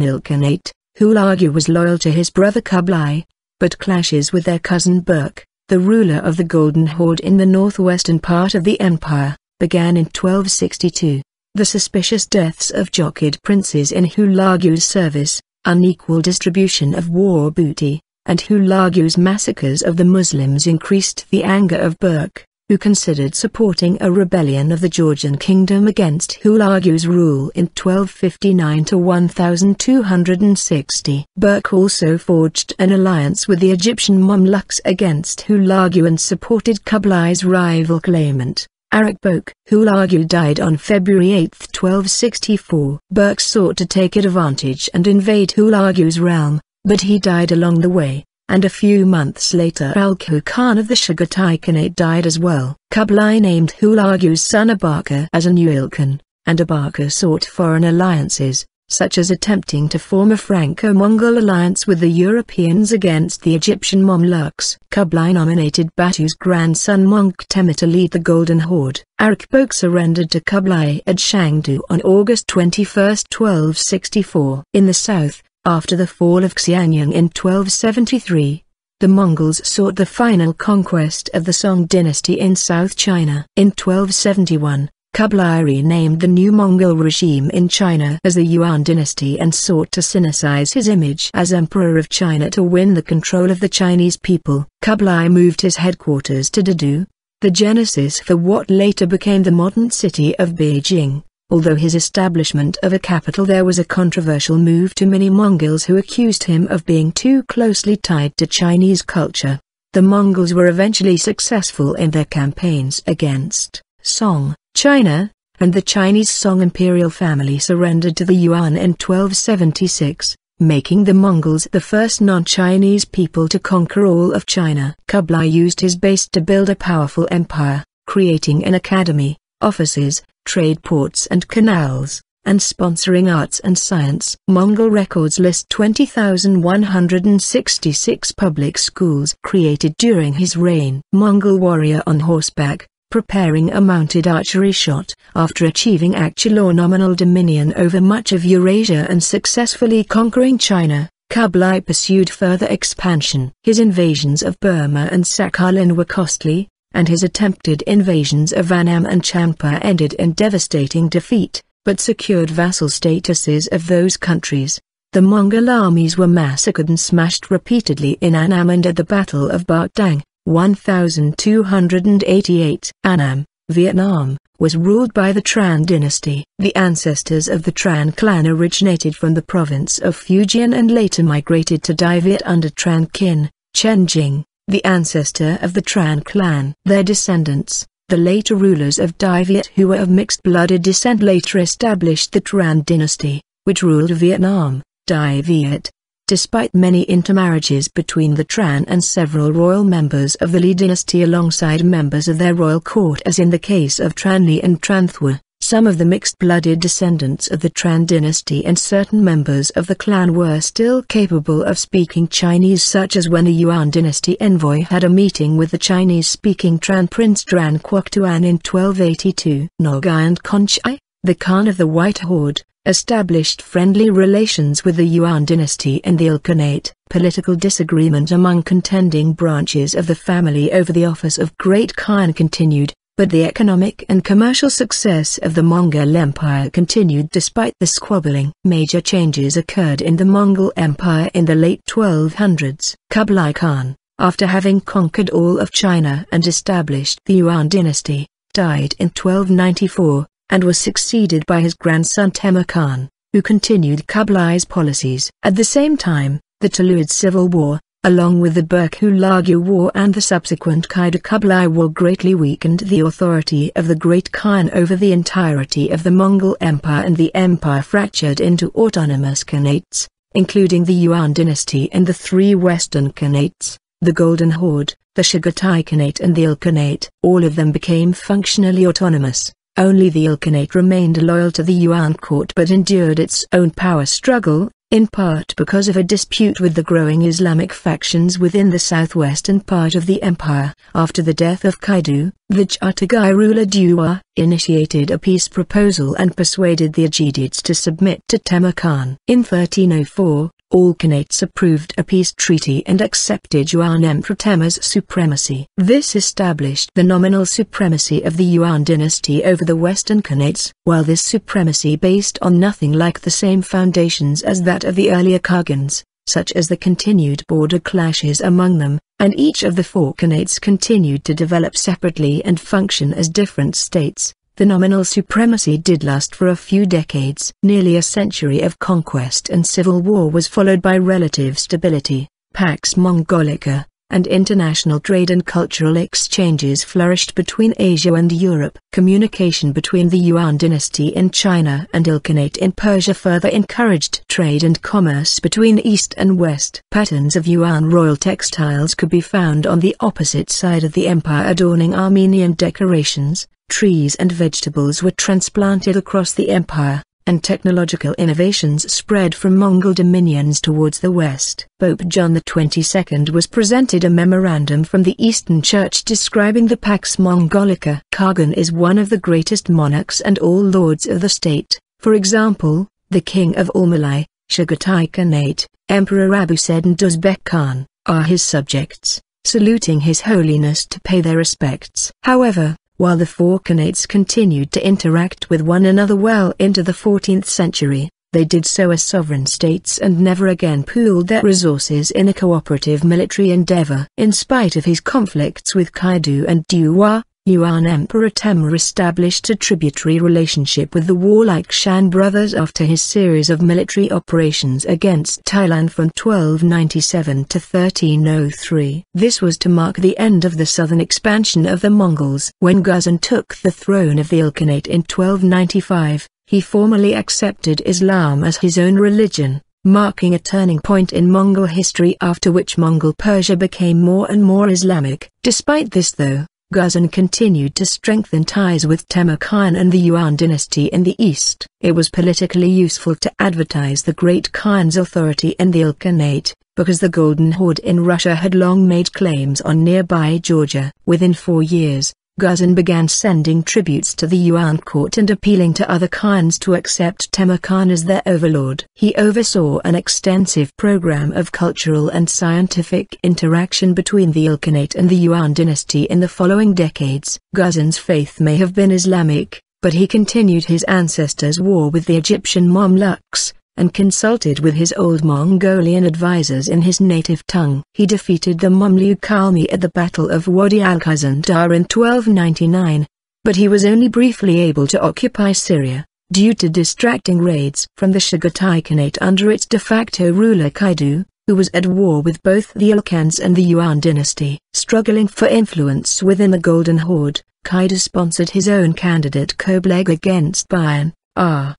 Ilkhanate, Hulagu was loyal to his brother Kublai, but clashes with their cousin Burk, the ruler of the Golden Horde in the northwestern part of the empire, began in 1262. The suspicious deaths of Jockid princes in Hulagu's service, unequal distribution of war booty, and Hulagu's massacres of the Muslims increased the anger of Burke, who considered supporting a rebellion of the Georgian kingdom against Hulagu's rule in 1259 to 1260. Burke also forged an alliance with the Egyptian Mamluks against Hulagu and supported Kublai's rival claimant, Arik Boke who argued died on February 8, 1264. Burke sought to take advantage and invade Hulagu's realm, but he died along the way, and a few months later Alku Khan of the Shugatai Khanate died as well. Kublai named Hulagu's son Abarka as an ilkan, and Abarka sought foreign alliances, such as attempting to form a Franco-Mongol alliance with the Europeans against the Egyptian Mamluks. Kublai nominated Batu's grandson Temur to lead the Golden Horde. Arakbok surrendered to Kublai at Shangdu on August 21, 1264. In the south, after the fall of Xianyang in 1273, the Mongols sought the final conquest of the Song dynasty in South China. In 1271, Kublai renamed the new Mongol regime in China as the Yuan dynasty and sought to sinicize his image as Emperor of China to win the control of the Chinese people. Kublai moved his headquarters to Dadu, the genesis for what later became the modern city of Beijing. Although his establishment of a capital there was a controversial move to many Mongols who accused him of being too closely tied to Chinese culture. The Mongols were eventually successful in their campaigns against Song, China, and the Chinese Song imperial family surrendered to the Yuan in 1276, making the Mongols the first non-Chinese people to conquer all of China. Kublai used his base to build a powerful empire, creating an academy, offices, trade ports and canals, and sponsoring arts and science. Mongol records list 20,166 public schools created during his reign. Mongol warrior on horseback, preparing a mounted archery shot, after achieving actual or nominal dominion over much of Eurasia and successfully conquering China. Kublai pursued further expansion. His invasions of Burma and Sakhalin were costly, and his attempted invasions of Annam and Champa ended in devastating defeat, but secured vassal statuses of those countries. The Mongol armies were massacred and smashed repeatedly in Annam and at the Battle of Bardang. 1288. Annam, Vietnam, was ruled by the Tran dynasty. The ancestors of the Tran clan originated from the province of Fujian and later migrated to Dai Viet under Tran Qin, Chen Jing, the ancestor of the Tran clan. Their descendants, the later rulers of Dai Viet who were of mixed-blooded descent later established the Tran dynasty, which ruled Vietnam, Dai Viet, despite many intermarriages between the Tran and several royal members of the Li dynasty alongside members of their royal court as in the case of Tranli and Tranthwa, some of the mixed-blooded descendants of the Tran dynasty and certain members of the clan were still capable of speaking Chinese such as when the Yuan dynasty envoy had a meeting with the Chinese-speaking Tran prince Tran Quoc Tuan in 1282. Nogai and Conchai, the Khan of the White Horde, established friendly relations with the Yuan dynasty and the Ilkhanate. Political disagreement among contending branches of the family over the office of Great Khan continued, but the economic and commercial success of the Mongol Empire continued despite the squabbling. Major changes occurred in the Mongol Empire in the late 1200s. Kublai Khan, after having conquered all of China and established the Yuan dynasty, died in 1294, and was succeeded by his grandson Temur Khan, who continued Kublai's policies. At the same time, the Tuluid civil war, along with the berk war and the subsequent Khyder Kublai war greatly weakened the authority of the Great Khan over the entirety of the Mongol Empire and the empire fractured into autonomous khanates, including the Yuan dynasty and the three western khanates, the Golden Horde, the Chagatai Khanate and the Ilkhanate. All of them became functionally autonomous, only the Ilkhanate remained loyal to the Yuan court but endured its own power struggle, in part because of a dispute with the growing Islamic factions within the southwestern part of the empire. After the death of Kaidu, the Chhatagai ruler Duwa initiated a peace proposal and persuaded the Ajidids to submit to Temur Khan. In 1304, all Khanates approved a peace treaty and accepted Yuan Emperor Tema's supremacy. This established the nominal supremacy of the Yuan dynasty over the Western Khanates, while this supremacy based on nothing like the same foundations as that of the earlier Khagans, such as the continued border clashes among them, and each of the four Khanates continued to develop separately and function as different states. The nominal supremacy did last for a few decades. Nearly a century of conquest and civil war was followed by relative stability. Pax Mongolica, and international trade and cultural exchanges flourished between Asia and Europe. Communication between the Yuan dynasty in China and Ilkhanate in Persia further encouraged trade and commerce between East and West. Patterns of Yuan royal textiles could be found on the opposite side of the empire adorning Armenian decorations, trees and vegetables were transplanted across the empire, and technological innovations spread from Mongol dominions towards the west. Pope John XXII was presented a memorandum from the Eastern Church describing the Pax Mongolica. Kagan is one of the greatest monarchs and all lords of the state, for example, the king of Ormulai, Shugatai Khanate, Emperor Said and Uzbek Khan, are his subjects, saluting his holiness to pay their respects. However, while the four canates continued to interact with one another well into the 14th century. They did so as sovereign states and never again pooled their resources in a cooperative military endeavor. In spite of his conflicts with Kaidu and Duwa, Yuan Emperor Temur established a tributary relationship with the warlike Shan brothers after his series of military operations against Thailand from 1297 to 1303. This was to mark the end of the southern expansion of the Mongols. When Ghazan took the throne of the Ilkhanate in 1295, he formally accepted Islam as his own religion marking a turning point in Mongol history after which Mongol Persia became more and more Islamic. Despite this though, Guzan continued to strengthen ties with Temur Khan and the Yuan dynasty in the east. It was politically useful to advertise the Great Khan's authority in the Ilkhanate, because the Golden Horde in Russia had long made claims on nearby Georgia. Within four years, Guzan began sending tributes to the Yuan court and appealing to other Khans to accept Temerkhan as their overlord. He oversaw an extensive program of cultural and scientific interaction between the Ilkhanate and the Yuan dynasty in the following decades. Guzan's faith may have been Islamic, but he continued his ancestors' war with the Egyptian Mamluks, and consulted with his old Mongolian advisers in his native tongue. He defeated the Mamluk army at the Battle of Wadi al-Khazandar in 1299, but he was only briefly able to occupy Syria, due to distracting raids from the Shagatai Khanate under its de facto ruler Kaidu, who was at war with both the Ilkhans and the Yuan dynasty. Struggling for influence within the Golden Horde, Kaidu sponsored his own candidate Kobleg against Bayan, R.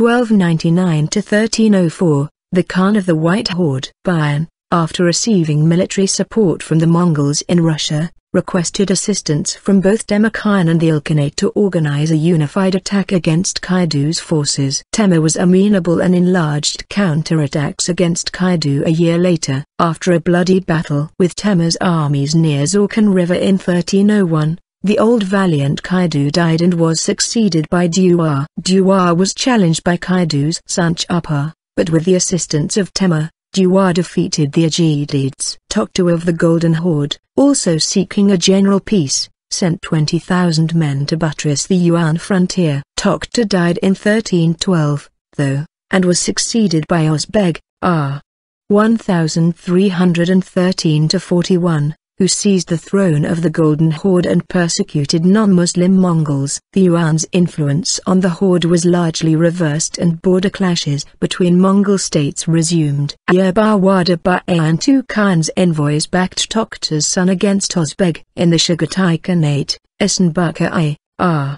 1299 to 1304, the Khan of the White Horde. Bayan, after receiving military support from the Mongols in Russia, requested assistance from both Demakhan and the Ilkhanate to organize a unified attack against Kaidu's forces. Temur was amenable and enlarged counterattacks against Kaidu a year later. After a bloody battle with Temur's armies near Zorkhan River in 1301, the old valiant Kaidu died and was succeeded by Duar. Duar was challenged by Kaidu's Sanchapa, but with the assistance of Tema, Duar defeated the Ajidids. Toktu of the Golden Horde, also seeking a general peace, sent 20,000 men to buttress the Yuan frontier. Toktu died in 1312, though, and was succeeded by Osbeg, R. 1313-41, to who seized the throne of the Golden Horde and persecuted non-Muslim Mongols. The Yuan's influence on the Horde was largely reversed and border clashes between Mongol states resumed. Yerbawada Ba'ay and two Khan's envoys backed Tokhtar's son against Ozbeg In the Shugatai Khanate, Esenbaka I, R.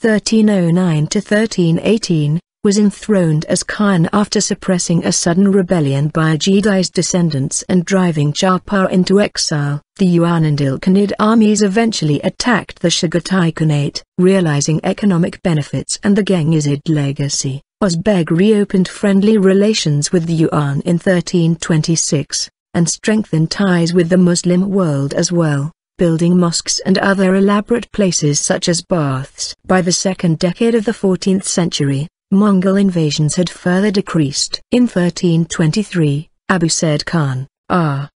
1309-1318, was enthroned as Khan after suppressing a sudden rebellion by Jedi's descendants and driving Chapar into exile. The Yuan and Ilkhanid armies eventually attacked the Shagatai Khanate. Realizing economic benefits and the Genghisid legacy, Osbeg reopened friendly relations with the Yuan in 1326, and strengthened ties with the Muslim world as well building mosques and other elaborate places such as baths. By the second decade of the 14th century, Mongol invasions had further decreased. In 1323, Abu Said Khan, R.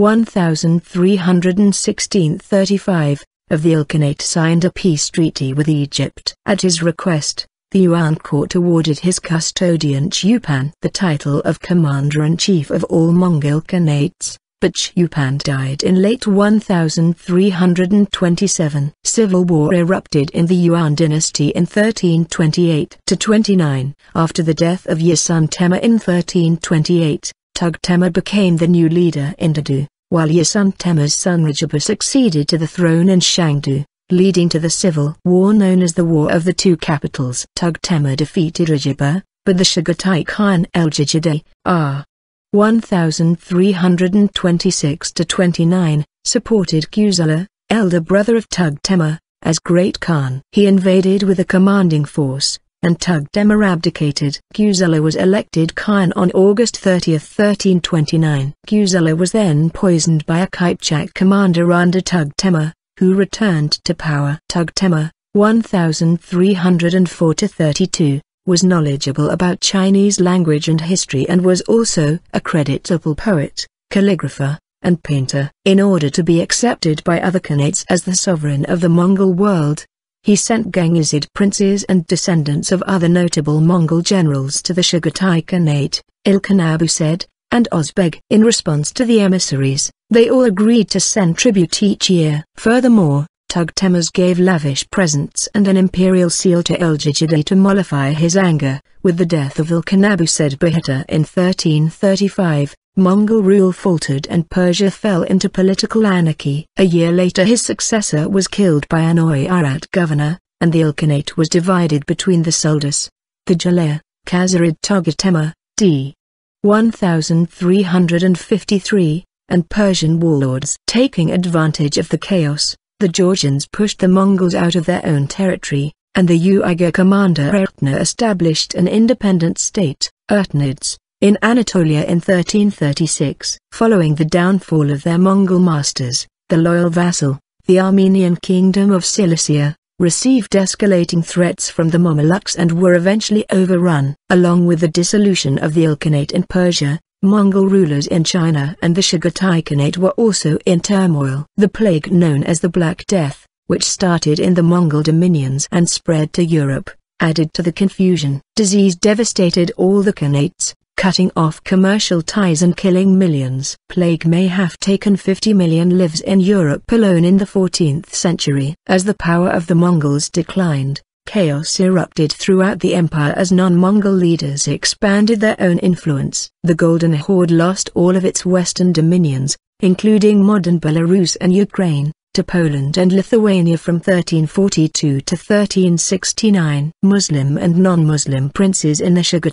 1316-35, of the Ilkhanate signed a peace treaty with Egypt. At his request, the Yuan court awarded his custodian Chupan the title of Commander-in-Chief of all Mongol Khanates but Chupan died in late 1327. Civil war erupted in the Yuan dynasty in 1328-29. After the death of Yasun Tema in 1328, Tug Tema became the new leader in Dadu, while Yasun Tema's son Rajaba succeeded to the throne in Shangdu leading to the civil war known as the War of the Two Capitals. Tugtema defeated Rajaba, but the Shugatai Khan Eljijaday, R. 1326 to 29, supported Quzala, elder brother of Temur, as Great Khan. He invaded with a commanding force, and Temur abdicated. Quzala was elected Khan on August 30, 1329. Quzala was then poisoned by a Kipchak commander under Temur, who returned to power. Temur, 1304-32, was knowledgeable about Chinese language and history and was also a creditable poet, calligrapher, and painter. In order to be accepted by other Khanates as the sovereign of the Mongol world, he sent Genghisid princes and descendants of other notable Mongol generals to the Shugatai Khanate, Ilkhan Said, and Ozbeg. In response to the emissaries, they all agreed to send tribute each year. Furthermore, Tugtemas gave lavish presents and an imperial seal to Iljigidae to mollify his anger. With the death of Ilkanabu said Beheta in 1335, Mongol rule faltered and Persia fell into political anarchy. A year later his successor was killed by an Arat governor, and the Ilkhanate was divided between the Soldas, the Jalaya, Khazarid Togatema, d. 1353, and Persian warlords. Taking advantage of the chaos, the Georgians pushed the Mongols out of their own territory, and the Uyghur commander Ertna established an independent state, Ertnids, in Anatolia in 1336. Following the downfall of their Mongol masters, the loyal vassal, the Armenian kingdom of Cilicia, received escalating threats from the Mamluks and were eventually overrun. Along with the dissolution of the Ilkhanate in Persia, Mongol rulers in China and the Sugar Khanate were also in turmoil. The plague known as the Black Death, which started in the Mongol dominions and spread to Europe, added to the confusion. Disease devastated all the Khanates, cutting off commercial ties and killing millions. Plague may have taken 50 million lives in Europe alone in the 14th century. As the power of the Mongols declined, Chaos erupted throughout the empire as non-Mongol leaders expanded their own influence. The Golden Horde lost all of its western dominions, including modern Belarus and Ukraine, to Poland and Lithuania from 1342 to 1369. Muslim and non-Muslim princes in the Sugar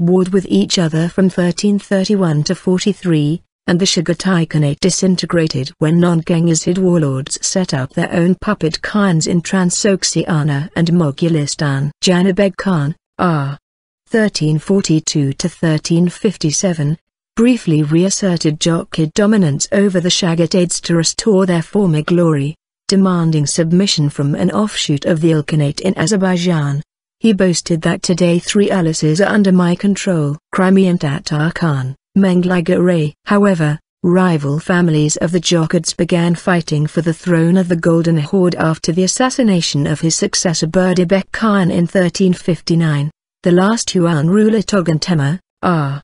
warred with each other from 1331 to 43, and the Shigatai Khanate disintegrated when non-Genghisid warlords set up their own puppet khans in Transoxiana and Mogulistan. Janabeg Khan, R. 1342-1357, briefly reasserted Jokid dominance over the Shaghataids to restore their former glory, demanding submission from an offshoot of the Ilkhanate in Azerbaijan. He boasted that today three Alices are under my control. Crimean Tatar Khan, Ray. However, rival families of the Jokids began fighting for the throne of the Golden Horde after the assassination of his successor Berdebek Khan in 1359. The last Yuan ruler Togan Tema, r.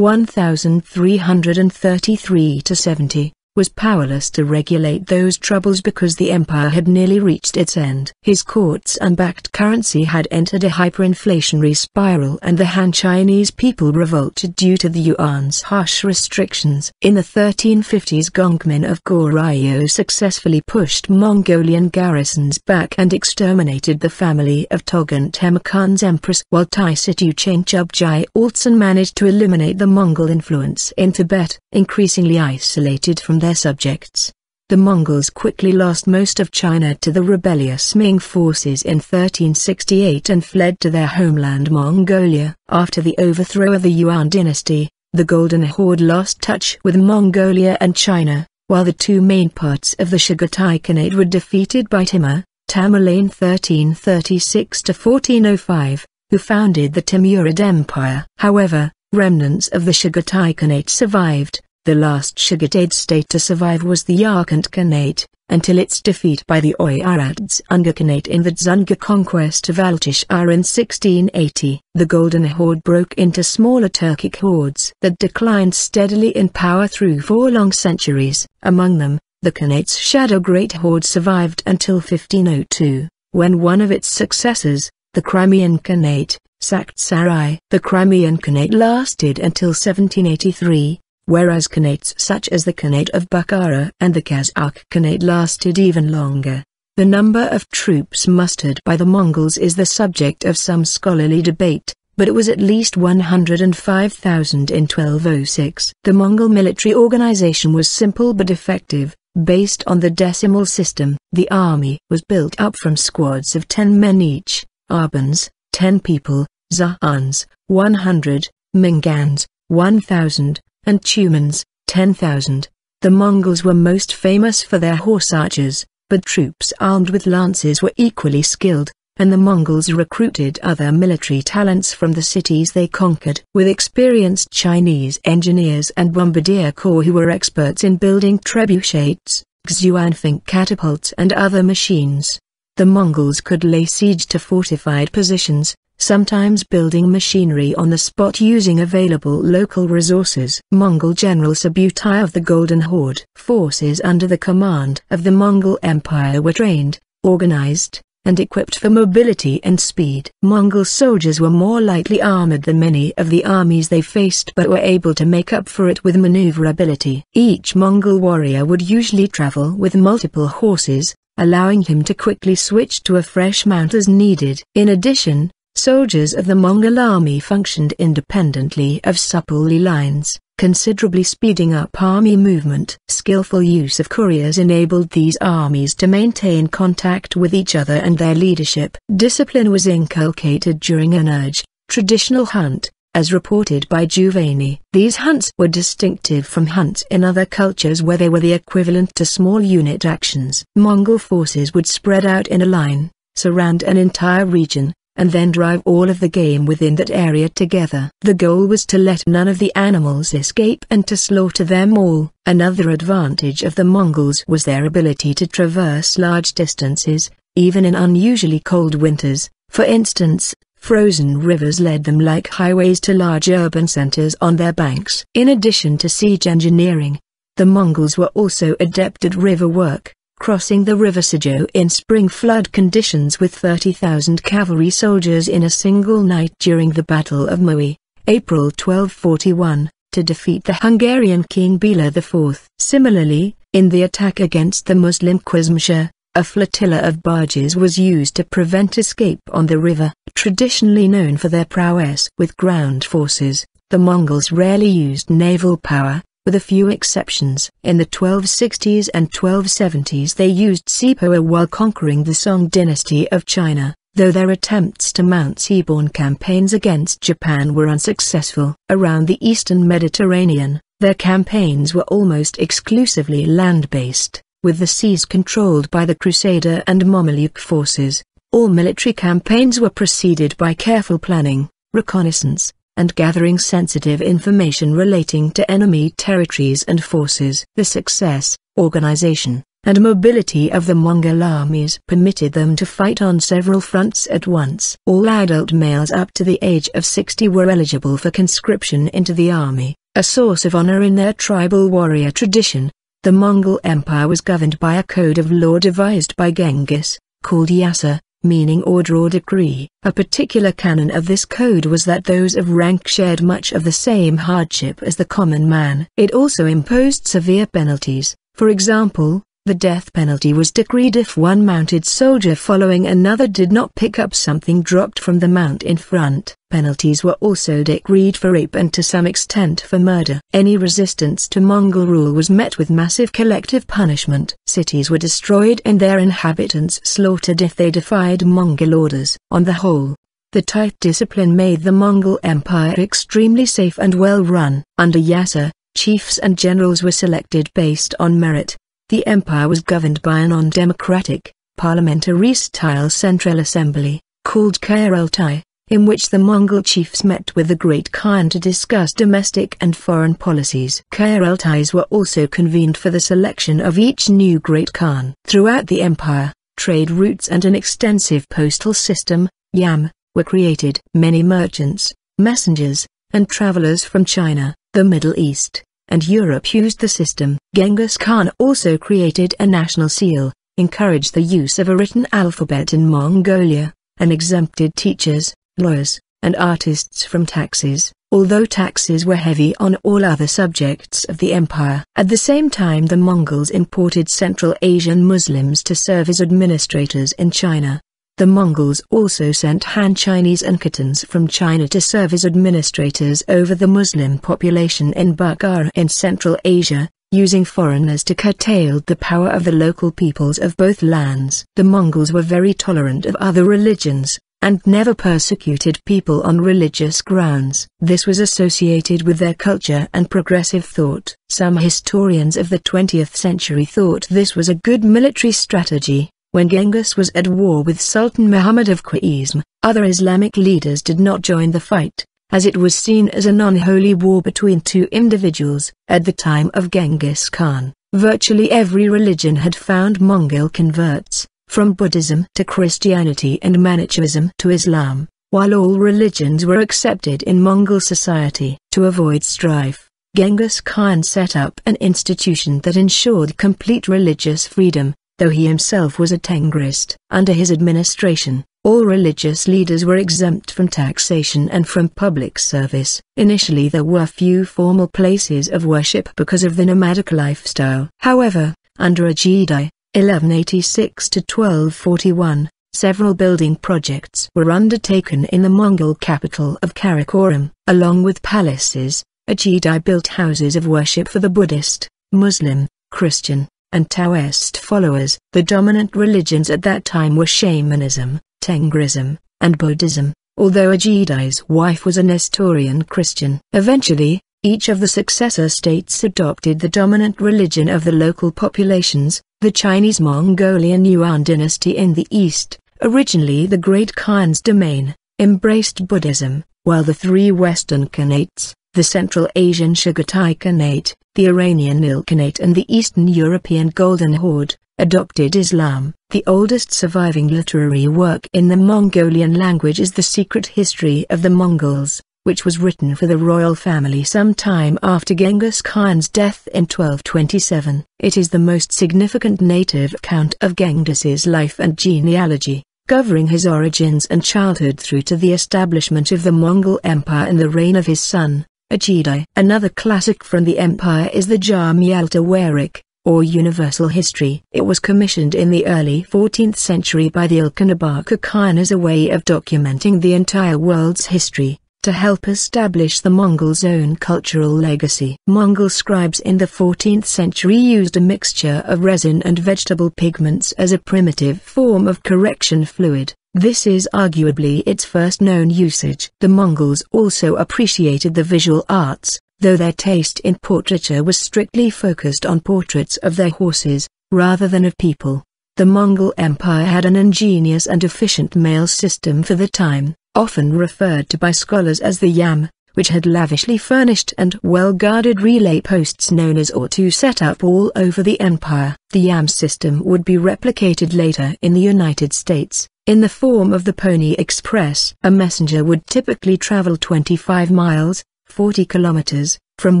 1333-70, was powerless to regulate those troubles because the empire had nearly reached its end. His court's unbacked currency had entered a hyperinflationary spiral and the Han Chinese people revolted due to the yuan's harsh restrictions. In the 1350s Gongmin of Goryeo successfully pushed Mongolian garrisons back and exterminated the family of Togon Temukan's empress while Tai Situ Chengchubjai Altsun managed to eliminate the Mongol influence in Tibet, increasingly isolated from their subjects. The Mongols quickly lost most of China to the rebellious Ming forces in 1368 and fled to their homeland Mongolia. After the overthrow of the Yuan dynasty, the Golden Horde lost touch with Mongolia and China, while the two main parts of the Shugatai Khanate were defeated by Timur, Tamerlane 1336-1405, who founded the Timurid Empire. However, remnants of the Shugatai Khanate survived, the last Shigatade state to survive was the Yarkant Khanate, until its defeat by the Oyarads under Khanate in the Dzunga conquest of Altishar in 1680. The Golden Horde broke into smaller Turkic hordes that declined steadily in power through four long centuries. Among them, the Khanate's shadow Great Horde survived until 1502, when one of its successors, the Crimean Khanate, sacked Sarai. The Crimean Khanate lasted until 1783, whereas khanates such as the Khanate of Bukhara and the Kazakh Khanate lasted even longer. The number of troops mustered by the Mongols is the subject of some scholarly debate, but it was at least 105,000 in 1206. The Mongol military organization was simple but effective, based on the decimal system. The army was built up from squads of 10 men each, Arbans, 10 people, Zahans, 100, Mingans, 1,000, and Tumans, 10,000. The Mongols were most famous for their horse archers, but troops armed with lances were equally skilled, and the Mongols recruited other military talents from the cities they conquered. With experienced Chinese engineers and bombardier corps who were experts in building trebuchets, Xuanfeng catapults and other machines, the Mongols could lay siege to fortified positions, sometimes building machinery on the spot using available local resources. Mongol General Subutai of the Golden Horde. Forces under the command of the Mongol Empire were trained, organized, and equipped for mobility and speed. Mongol soldiers were more lightly armored than many of the armies they faced but were able to make up for it with maneuverability. Each Mongol warrior would usually travel with multiple horses, allowing him to quickly switch to a fresh mount as needed. In addition, Soldiers of the Mongol army functioned independently of Supuli lines, considerably speeding up army movement. Skillful use of couriers enabled these armies to maintain contact with each other and their leadership. Discipline was inculcated during an urge, traditional hunt, as reported by Giovanni. These hunts were distinctive from hunts in other cultures where they were the equivalent to small unit actions. Mongol forces would spread out in a line, surround an entire region, and then drive all of the game within that area together. The goal was to let none of the animals escape and to slaughter them all. Another advantage of the Mongols was their ability to traverse large distances, even in unusually cold winters. For instance, Frozen rivers led them like highways to large urban centers on their banks. In addition to siege engineering, the Mongols were also adept at river work crossing the River Sejo in spring flood conditions with 30,000 cavalry soldiers in a single night during the Battle of Moe, April 1241, to defeat the Hungarian king Bela IV. Similarly, in the attack against the Muslim Qizmshire, a flotilla of barges was used to prevent escape on the river, traditionally known for their prowess with ground forces. The Mongols rarely used naval power, with a few exceptions. In the 1260s and 1270s they used Sepoa while conquering the Song dynasty of China, though their attempts to mount seaborne campaigns against Japan were unsuccessful. Around the eastern Mediterranean, their campaigns were almost exclusively land-based, with the seas controlled by the Crusader and Mameluke forces. All military campaigns were preceded by careful planning, reconnaissance, and gathering sensitive information relating to enemy territories and forces. The success, organization, and mobility of the Mongol armies permitted them to fight on several fronts at once. All adult males up to the age of 60 were eligible for conscription into the army, a source of honor in their tribal warrior tradition. The Mongol Empire was governed by a code of law devised by Genghis, called Yasa, meaning order or degree. A particular canon of this code was that those of rank shared much of the same hardship as the common man. It also imposed severe penalties, for example, the death penalty was decreed if one mounted soldier following another did not pick up something dropped from the mount in front. Penalties were also decreed for rape and to some extent for murder. Any resistance to Mongol rule was met with massive collective punishment. Cities were destroyed and their inhabitants slaughtered if they defied Mongol orders. On the whole, the tight discipline made the Mongol Empire extremely safe and well run. Under Yasser, chiefs and generals were selected based on merit the empire was governed by a non-democratic, parliamentary-style central assembly, called Kairaltai, in which the Mongol chiefs met with the Great Khan to discuss domestic and foreign policies. Kairaltais were also convened for the selection of each new Great Khan. Throughout the empire, trade routes and an extensive postal system, Yam, were created. Many merchants, messengers, and travelers from China, the Middle East, and Europe used the system. Genghis Khan also created a national seal, encouraged the use of a written alphabet in Mongolia, and exempted teachers, lawyers, and artists from taxes, although taxes were heavy on all other subjects of the empire. At the same time the Mongols imported Central Asian Muslims to serve as administrators in China. The Mongols also sent Han Chinese and Khitans from China to serve as administrators over the Muslim population in Bukhara in Central Asia, using foreigners to curtail the power of the local peoples of both lands. The Mongols were very tolerant of other religions, and never persecuted people on religious grounds. This was associated with their culture and progressive thought. Some historians of the 20th century thought this was a good military strategy, when Genghis was at war with Sultan Muhammad of Khwarizm, other Islamic leaders did not join the fight, as it was seen as an unholy war between two individuals. At the time of Genghis Khan, virtually every religion had found Mongol converts, from Buddhism to Christianity and Manichaeism to Islam, while all religions were accepted in Mongol society. To avoid strife, Genghis Khan set up an institution that ensured complete religious freedom though he himself was a Tengrist. Under his administration, all religious leaders were exempt from taxation and from public service. Initially there were few formal places of worship because of the nomadic lifestyle. However, under Ajidai, 1186 to 1241, several building projects were undertaken in the Mongol capital of Karakoram. Along with palaces, Ajidai built houses of worship for the Buddhist, Muslim, Christian, and Taoist followers. The dominant religions at that time were shamanism, Tengrism, and Buddhism, although Ajidai's wife was a Nestorian Christian. Eventually, each of the successor states adopted the dominant religion of the local populations, the Chinese-Mongolian Yuan dynasty in the east, originally the Great Khan's domain, embraced Buddhism, while the three western Khanates, the Central Asian sugar taikanate, the Iranian ilkhanate and the Eastern European Golden Horde, adopted Islam. The oldest surviving literary work in the Mongolian language is The Secret History of the Mongols, which was written for the royal family sometime after Genghis Khan's death in 1227. It is the most significant native account of Genghis's life and genealogy, covering his origins and childhood through to the establishment of the Mongol Empire and the reign of his son a Jedi. Another classic from the Empire is the Jamial Werik, or Universal History. It was commissioned in the early 14th century by the Ilkhanabaka Khan as a way of documenting the entire world's history, to help establish the Mongols' own cultural legacy. Mongol scribes in the 14th century used a mixture of resin and vegetable pigments as a primitive form of correction fluid. This is arguably its first known usage. The Mongols also appreciated the visual arts, though their taste in portraiture was strictly focused on portraits of their horses, rather than of people. The Mongol Empire had an ingenious and efficient mail system for the time, often referred to by scholars as the Yam, which had lavishly furnished and well-guarded relay posts known as Ortu set up all over the empire. The Yam system would be replicated later in the United States. In the form of the Pony Express, a messenger would typically travel 25 miles, 40 kilometers, from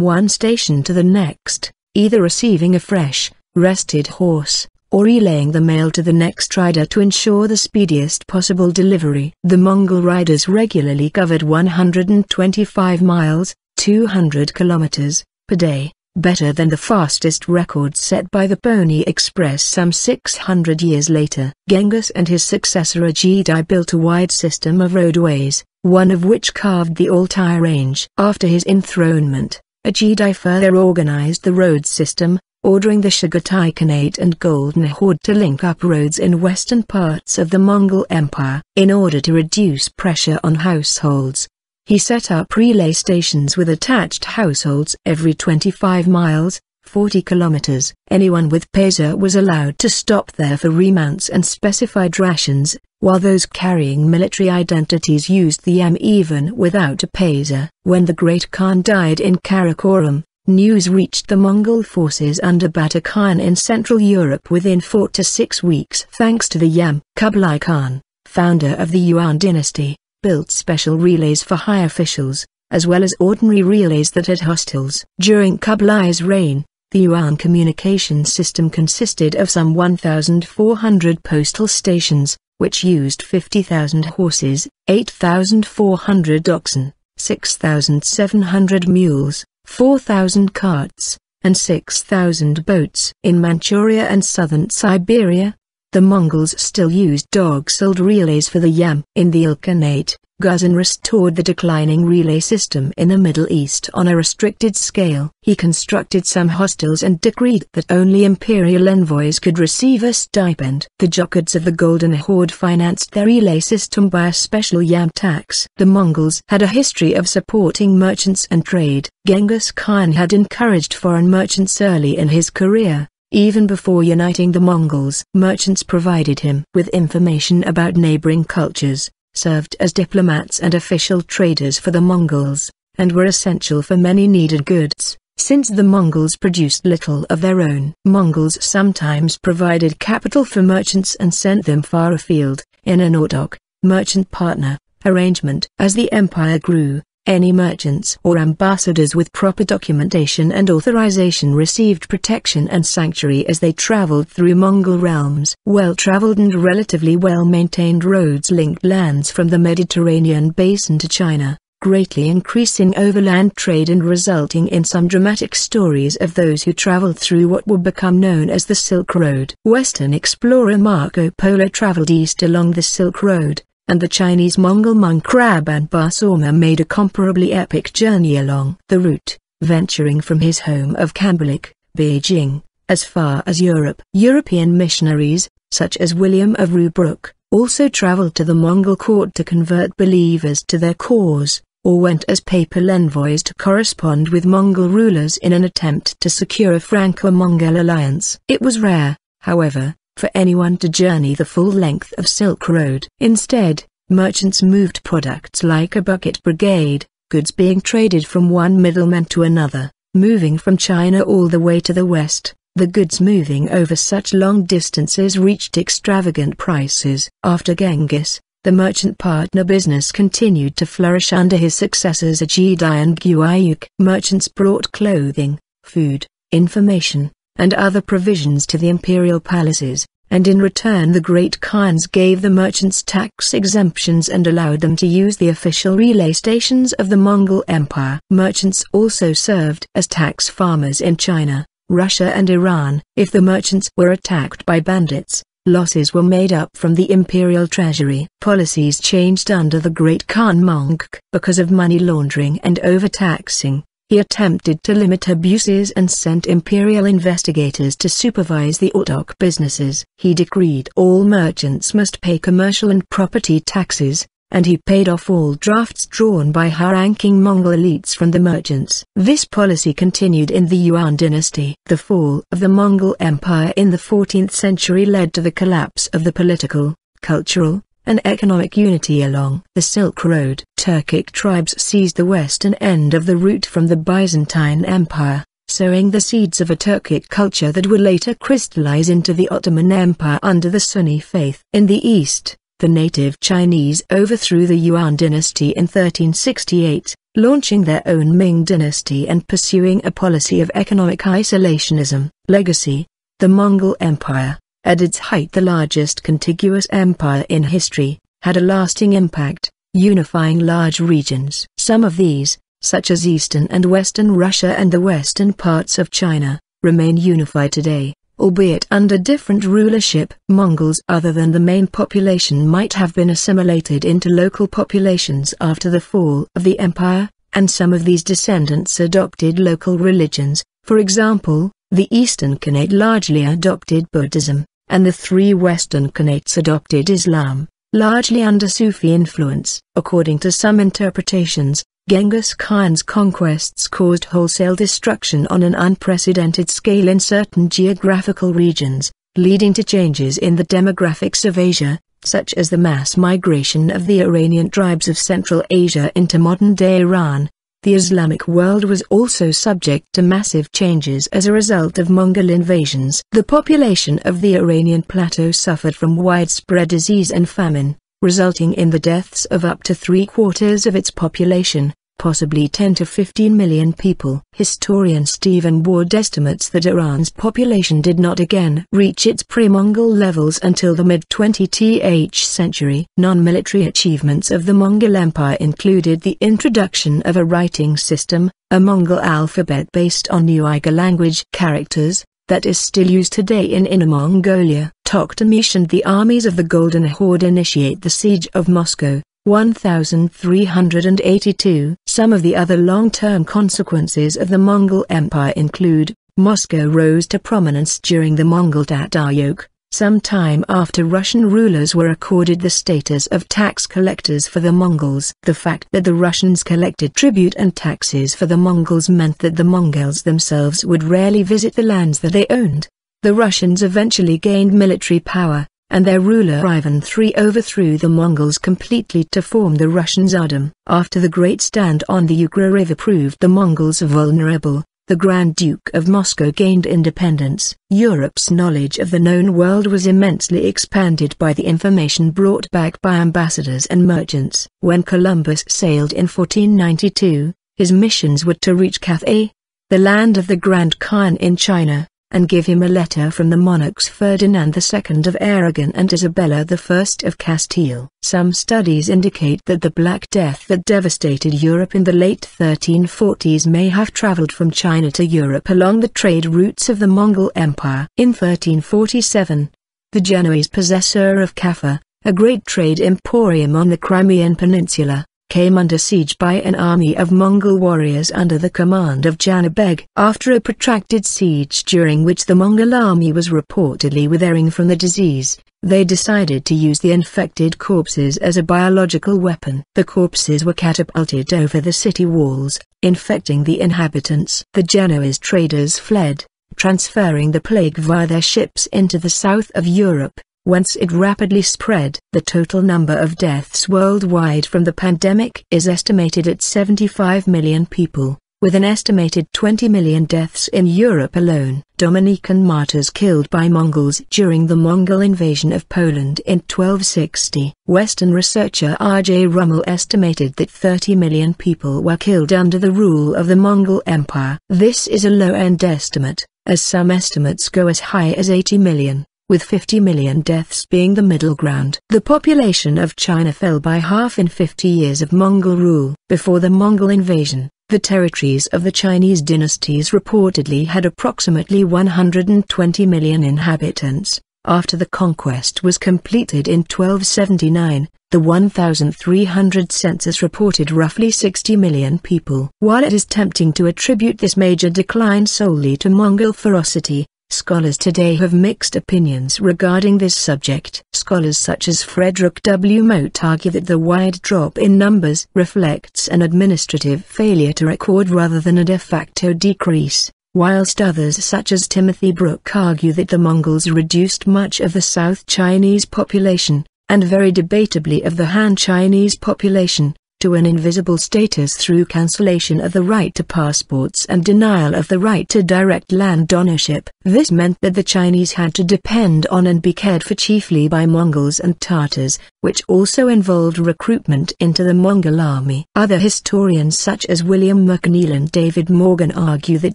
one station to the next, either receiving a fresh, rested horse, or relaying the mail to the next rider to ensure the speediest possible delivery. The Mongol riders regularly covered 125 miles, 200 kilometers, per day better than the fastest record set by the Pony Express some 600 years later. Genghis and his successor Ajidai built a wide system of roadways, one of which carved the Altai range. After his enthronement, Ajidai further organized the road system, ordering the Shagatai Khanate and Golden Horde to link up roads in western parts of the Mongol Empire. In order to reduce pressure on households, he set up relay stations with attached households every 25 miles, 40 kilometers. Anyone with Pesa was allowed to stop there for remounts and specified rations, while those carrying military identities used the M even without a Pesa. When the Great Khan died in Karakoram, news reached the Mongol forces under Bata Khan in Central Europe within four to six weeks thanks to the Yam. Kublai Khan, founder of the Yuan dynasty, built special relays for high officials, as well as ordinary relays that had hostels. During Kublai's reign, the Yuan communication system consisted of some 1,400 postal stations, which used 50,000 horses, 8,400 oxen, 6,700 mules, 4,000 carts, and 6,000 boats. In Manchuria and southern Siberia, the Mongols still used dog-sold relays for the yam. In the Ilkhanate, Ghazan restored the declining relay system in the Middle East on a restricted scale. He constructed some hostels and decreed that only imperial envoys could receive a stipend. The Jokids of the Golden Horde financed their relay system by a special yam tax. The Mongols had a history of supporting merchants and trade. Genghis Khan had encouraged foreign merchants early in his career. Even before uniting the Mongols, merchants provided him with information about neighboring cultures, served as diplomats and official traders for the Mongols, and were essential for many needed goods. Since the Mongols produced little of their own, Mongols sometimes provided capital for merchants and sent them far afield, in an ortok, merchant partner, arrangement. As the empire grew, any merchants or ambassadors with proper documentation and authorization received protection and sanctuary as they traveled through Mongol realms. Well-traveled and relatively well-maintained roads linked lands from the Mediterranean basin to China, greatly increasing overland trade and resulting in some dramatic stories of those who traveled through what would become known as the Silk Road. Western explorer Marco Polo traveled east along the Silk Road, and the Chinese Mongol monk and Basoma made a comparably epic journey along the route, venturing from his home of Kambulik, Beijing, as far as Europe. European missionaries, such as William of Rubruck, also traveled to the Mongol court to convert believers to their cause, or went as papal envoys to correspond with Mongol rulers in an attempt to secure a Franco-Mongol alliance. It was rare, however, for anyone to journey the full length of Silk Road. Instead, merchants moved products like a bucket brigade, goods being traded from one middleman to another, moving from China all the way to the west. The goods moving over such long distances reached extravagant prices. After Genghis, the merchant partner business continued to flourish under his successors Ajidai and Guayuk. Merchants brought clothing, food, information, and other provisions to the imperial palaces, and in return the great Khans gave the merchants tax exemptions and allowed them to use the official relay stations of the Mongol Empire. Merchants also served as tax farmers in China, Russia and Iran. If the merchants were attacked by bandits, losses were made up from the imperial treasury. Policies changed under the Great Khan Mongk because of money laundering and overtaxing. He attempted to limit abuses and sent imperial investigators to supervise the Autark businesses. He decreed all merchants must pay commercial and property taxes, and he paid off all drafts drawn by high-ranking Mongol elites from the merchants. This policy continued in the Yuan dynasty. The fall of the Mongol Empire in the 14th century led to the collapse of the political, cultural, and economic unity along the Silk Road. Turkic tribes seized the western end of the route from the Byzantine Empire, sowing the seeds of a Turkic culture that would later crystallize into the Ottoman Empire under the Sunni faith. In the east, the native Chinese overthrew the Yuan dynasty in 1368, launching their own Ming dynasty and pursuing a policy of economic isolationism. Legacy The Mongol Empire at its height the largest contiguous empire in history, had a lasting impact, unifying large regions. Some of these, such as eastern and western Russia and the western parts of China, remain unified today, albeit under different rulership. Mongols other than the main population might have been assimilated into local populations after the fall of the empire, and some of these descendants adopted local religions, for example, the Eastern Khanate largely adopted Buddhism, and the three Western Khanates adopted Islam, largely under Sufi influence. According to some interpretations, Genghis Khan's conquests caused wholesale destruction on an unprecedented scale in certain geographical regions, leading to changes in the demographics of Asia, such as the mass migration of the Iranian tribes of Central Asia into modern-day Iran, the Islamic world was also subject to massive changes as a result of Mongol invasions. The population of the Iranian plateau suffered from widespread disease and famine, resulting in the deaths of up to three-quarters of its population possibly 10 to 15 million people. Historian Stephen Ward estimates that Iran's population did not again reach its pre-Mongol levels until the mid-20th century. Non-military achievements of the Mongol Empire included the introduction of a writing system, a Mongol alphabet based on new Uyghur language characters, that is still used today in Inner Mongolia. Tokhtamysh and the armies of the Golden Horde initiate the siege of Moscow. 1382. Some of the other long-term consequences of the Mongol Empire include, Moscow rose to prominence during the Mongol Tatar yoke, sometime after Russian rulers were accorded the status of tax collectors for the Mongols. The fact that the Russians collected tribute and taxes for the Mongols meant that the Mongols themselves would rarely visit the lands that they owned. The Russians eventually gained military power, and their ruler Ivan III overthrew the Mongols completely to form the Russian Tsardom. After the Great Stand on the Ugra River proved the Mongols vulnerable, the Grand Duke of Moscow gained independence. Europe's knowledge of the known world was immensely expanded by the information brought back by ambassadors and merchants. When Columbus sailed in 1492, his missions were to reach Cathay, the land of the Grand Khan in China, and give him a letter from the monarchs Ferdinand II of Aragon and Isabella I of Castile. Some studies indicate that the Black Death that devastated Europe in the late 1340s may have travelled from China to Europe along the trade routes of the Mongol Empire. In 1347, the Genoese possessor of Kaffa, a great trade emporium on the Crimean Peninsula, came under siege by an army of Mongol warriors under the command of Janabeg. After a protracted siege during which the Mongol army was reportedly withering from the disease, they decided to use the infected corpses as a biological weapon. The corpses were catapulted over the city walls, infecting the inhabitants. The Genoese traders fled, transferring the plague via their ships into the south of Europe. Once it rapidly spread. The total number of deaths worldwide from the pandemic is estimated at 75 million people, with an estimated 20 million deaths in Europe alone. Dominican martyrs killed by Mongols during the Mongol invasion of Poland in 1260. Western researcher R.J. Rummel estimated that 30 million people were killed under the rule of the Mongol Empire. This is a low-end estimate, as some estimates go as high as 80 million with 50 million deaths being the middle ground. The population of China fell by half in 50 years of Mongol rule. Before the Mongol invasion, the territories of the Chinese dynasties reportedly had approximately 120 million inhabitants. After the conquest was completed in 1279, the 1,300 census reported roughly 60 million people. While it is tempting to attribute this major decline solely to Mongol ferocity, Scholars today have mixed opinions regarding this subject. Scholars such as Frederick W. Moat argue that the wide drop in numbers reflects an administrative failure to record rather than a de facto decrease, whilst others such as Timothy Brook argue that the Mongols reduced much of the South Chinese population, and very debatably of the Han Chinese population, to an invisible status through cancellation of the right to passports and denial of the right to direct land ownership. This meant that the Chinese had to depend on and be cared for chiefly by Mongols and Tartars, which also involved recruitment into the Mongol army. Other historians such as William McNeill and David Morgan argue that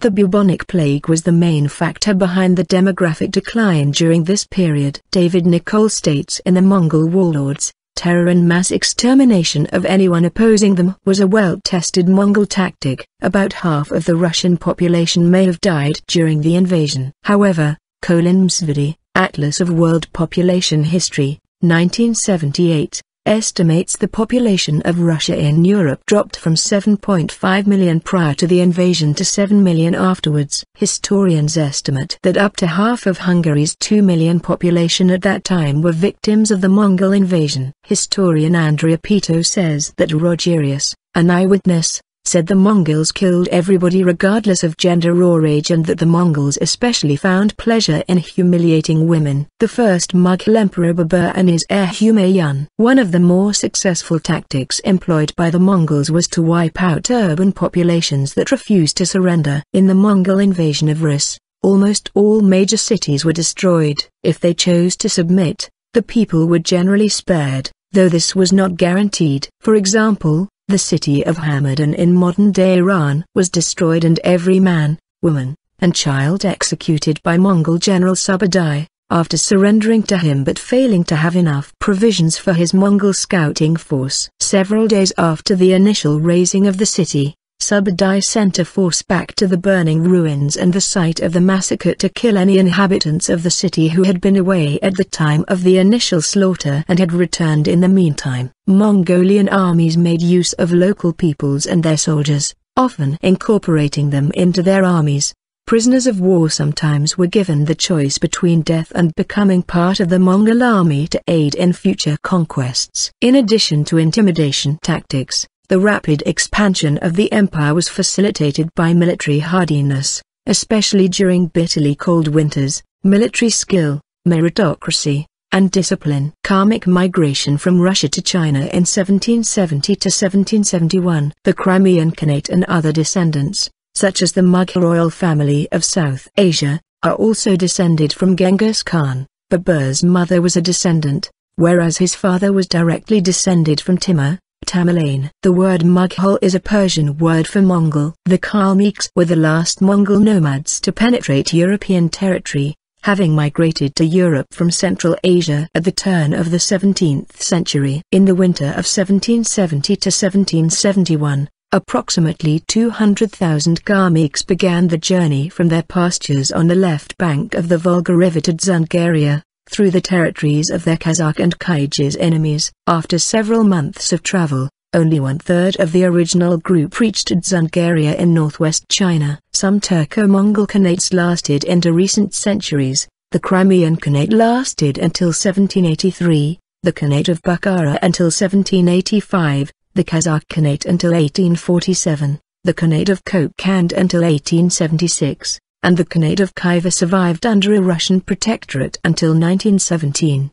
the bubonic plague was the main factor behind the demographic decline during this period. David Nicole states in The Mongol Warlords, terror and mass extermination of anyone opposing them was a well-tested Mongol tactic. About half of the Russian population may have died during the invasion. However, Colin Msvidi, Atlas of World Population History, 1978, estimates the population of Russia in Europe dropped from 7.5 million prior to the invasion to 7 million afterwards. Historians estimate that up to half of Hungary's 2 million population at that time were victims of the Mongol invasion. Historian Andrea Pito says that Rogerius, an eyewitness, said the Mongols killed everybody regardless of gender or age and that the Mongols especially found pleasure in humiliating women. The first Mughal emperor Babur and his heir Humayun. One of the more successful tactics employed by the Mongols was to wipe out urban populations that refused to surrender. In the Mongol invasion of Rus, almost all major cities were destroyed. If they chose to submit, the people were generally spared, though this was not guaranteed. For example, the city of Hamadan in modern-day Iran was destroyed and every man, woman, and child executed by Mongol general Subadai, after surrendering to him but failing to have enough provisions for his Mongol scouting force. Several days after the initial raising of the city, Subadai sent a force back to the burning ruins and the site of the massacre to kill any inhabitants of the city who had been away at the time of the initial slaughter and had returned in the meantime. Mongolian armies made use of local peoples and their soldiers, often incorporating them into their armies. Prisoners of war sometimes were given the choice between death and becoming part of the Mongol army to aid in future conquests. In addition to intimidation tactics, the rapid expansion of the empire was facilitated by military hardiness, especially during bitterly cold winters, military skill, meritocracy, and discipline. Karmic migration from Russia to China in 1770 to 1771. The Crimean Khanate and other descendants, such as the Mughal royal family of South Asia, are also descended from Genghis Khan. Babur's mother was a descendant, whereas his father was directly descended from Timur, Tamerlane. The word Mughal is a Persian word for Mongol. The Kalmyks were the last Mongol nomads to penetrate European territory, having migrated to Europe from Central Asia at the turn of the 17th century. In the winter of 1770 to 1771, Approximately 200,000 Karmiks began the journey from their pastures on the left bank of the Volga river to Dzungaria, through the territories of their Kazakh and Kyrgyz enemies. After several months of travel, only one-third of the original group reached Dzungaria in northwest China. Some Turco-Mongol Khanates lasted into recent centuries. The Crimean Khanate lasted until 1783, the Khanate of Bukhara until 1785, the Kazakh Khanate until 1847, the Khanate of Kokand until 1876, and the Khanate of Khiva survived under a Russian protectorate until 1917.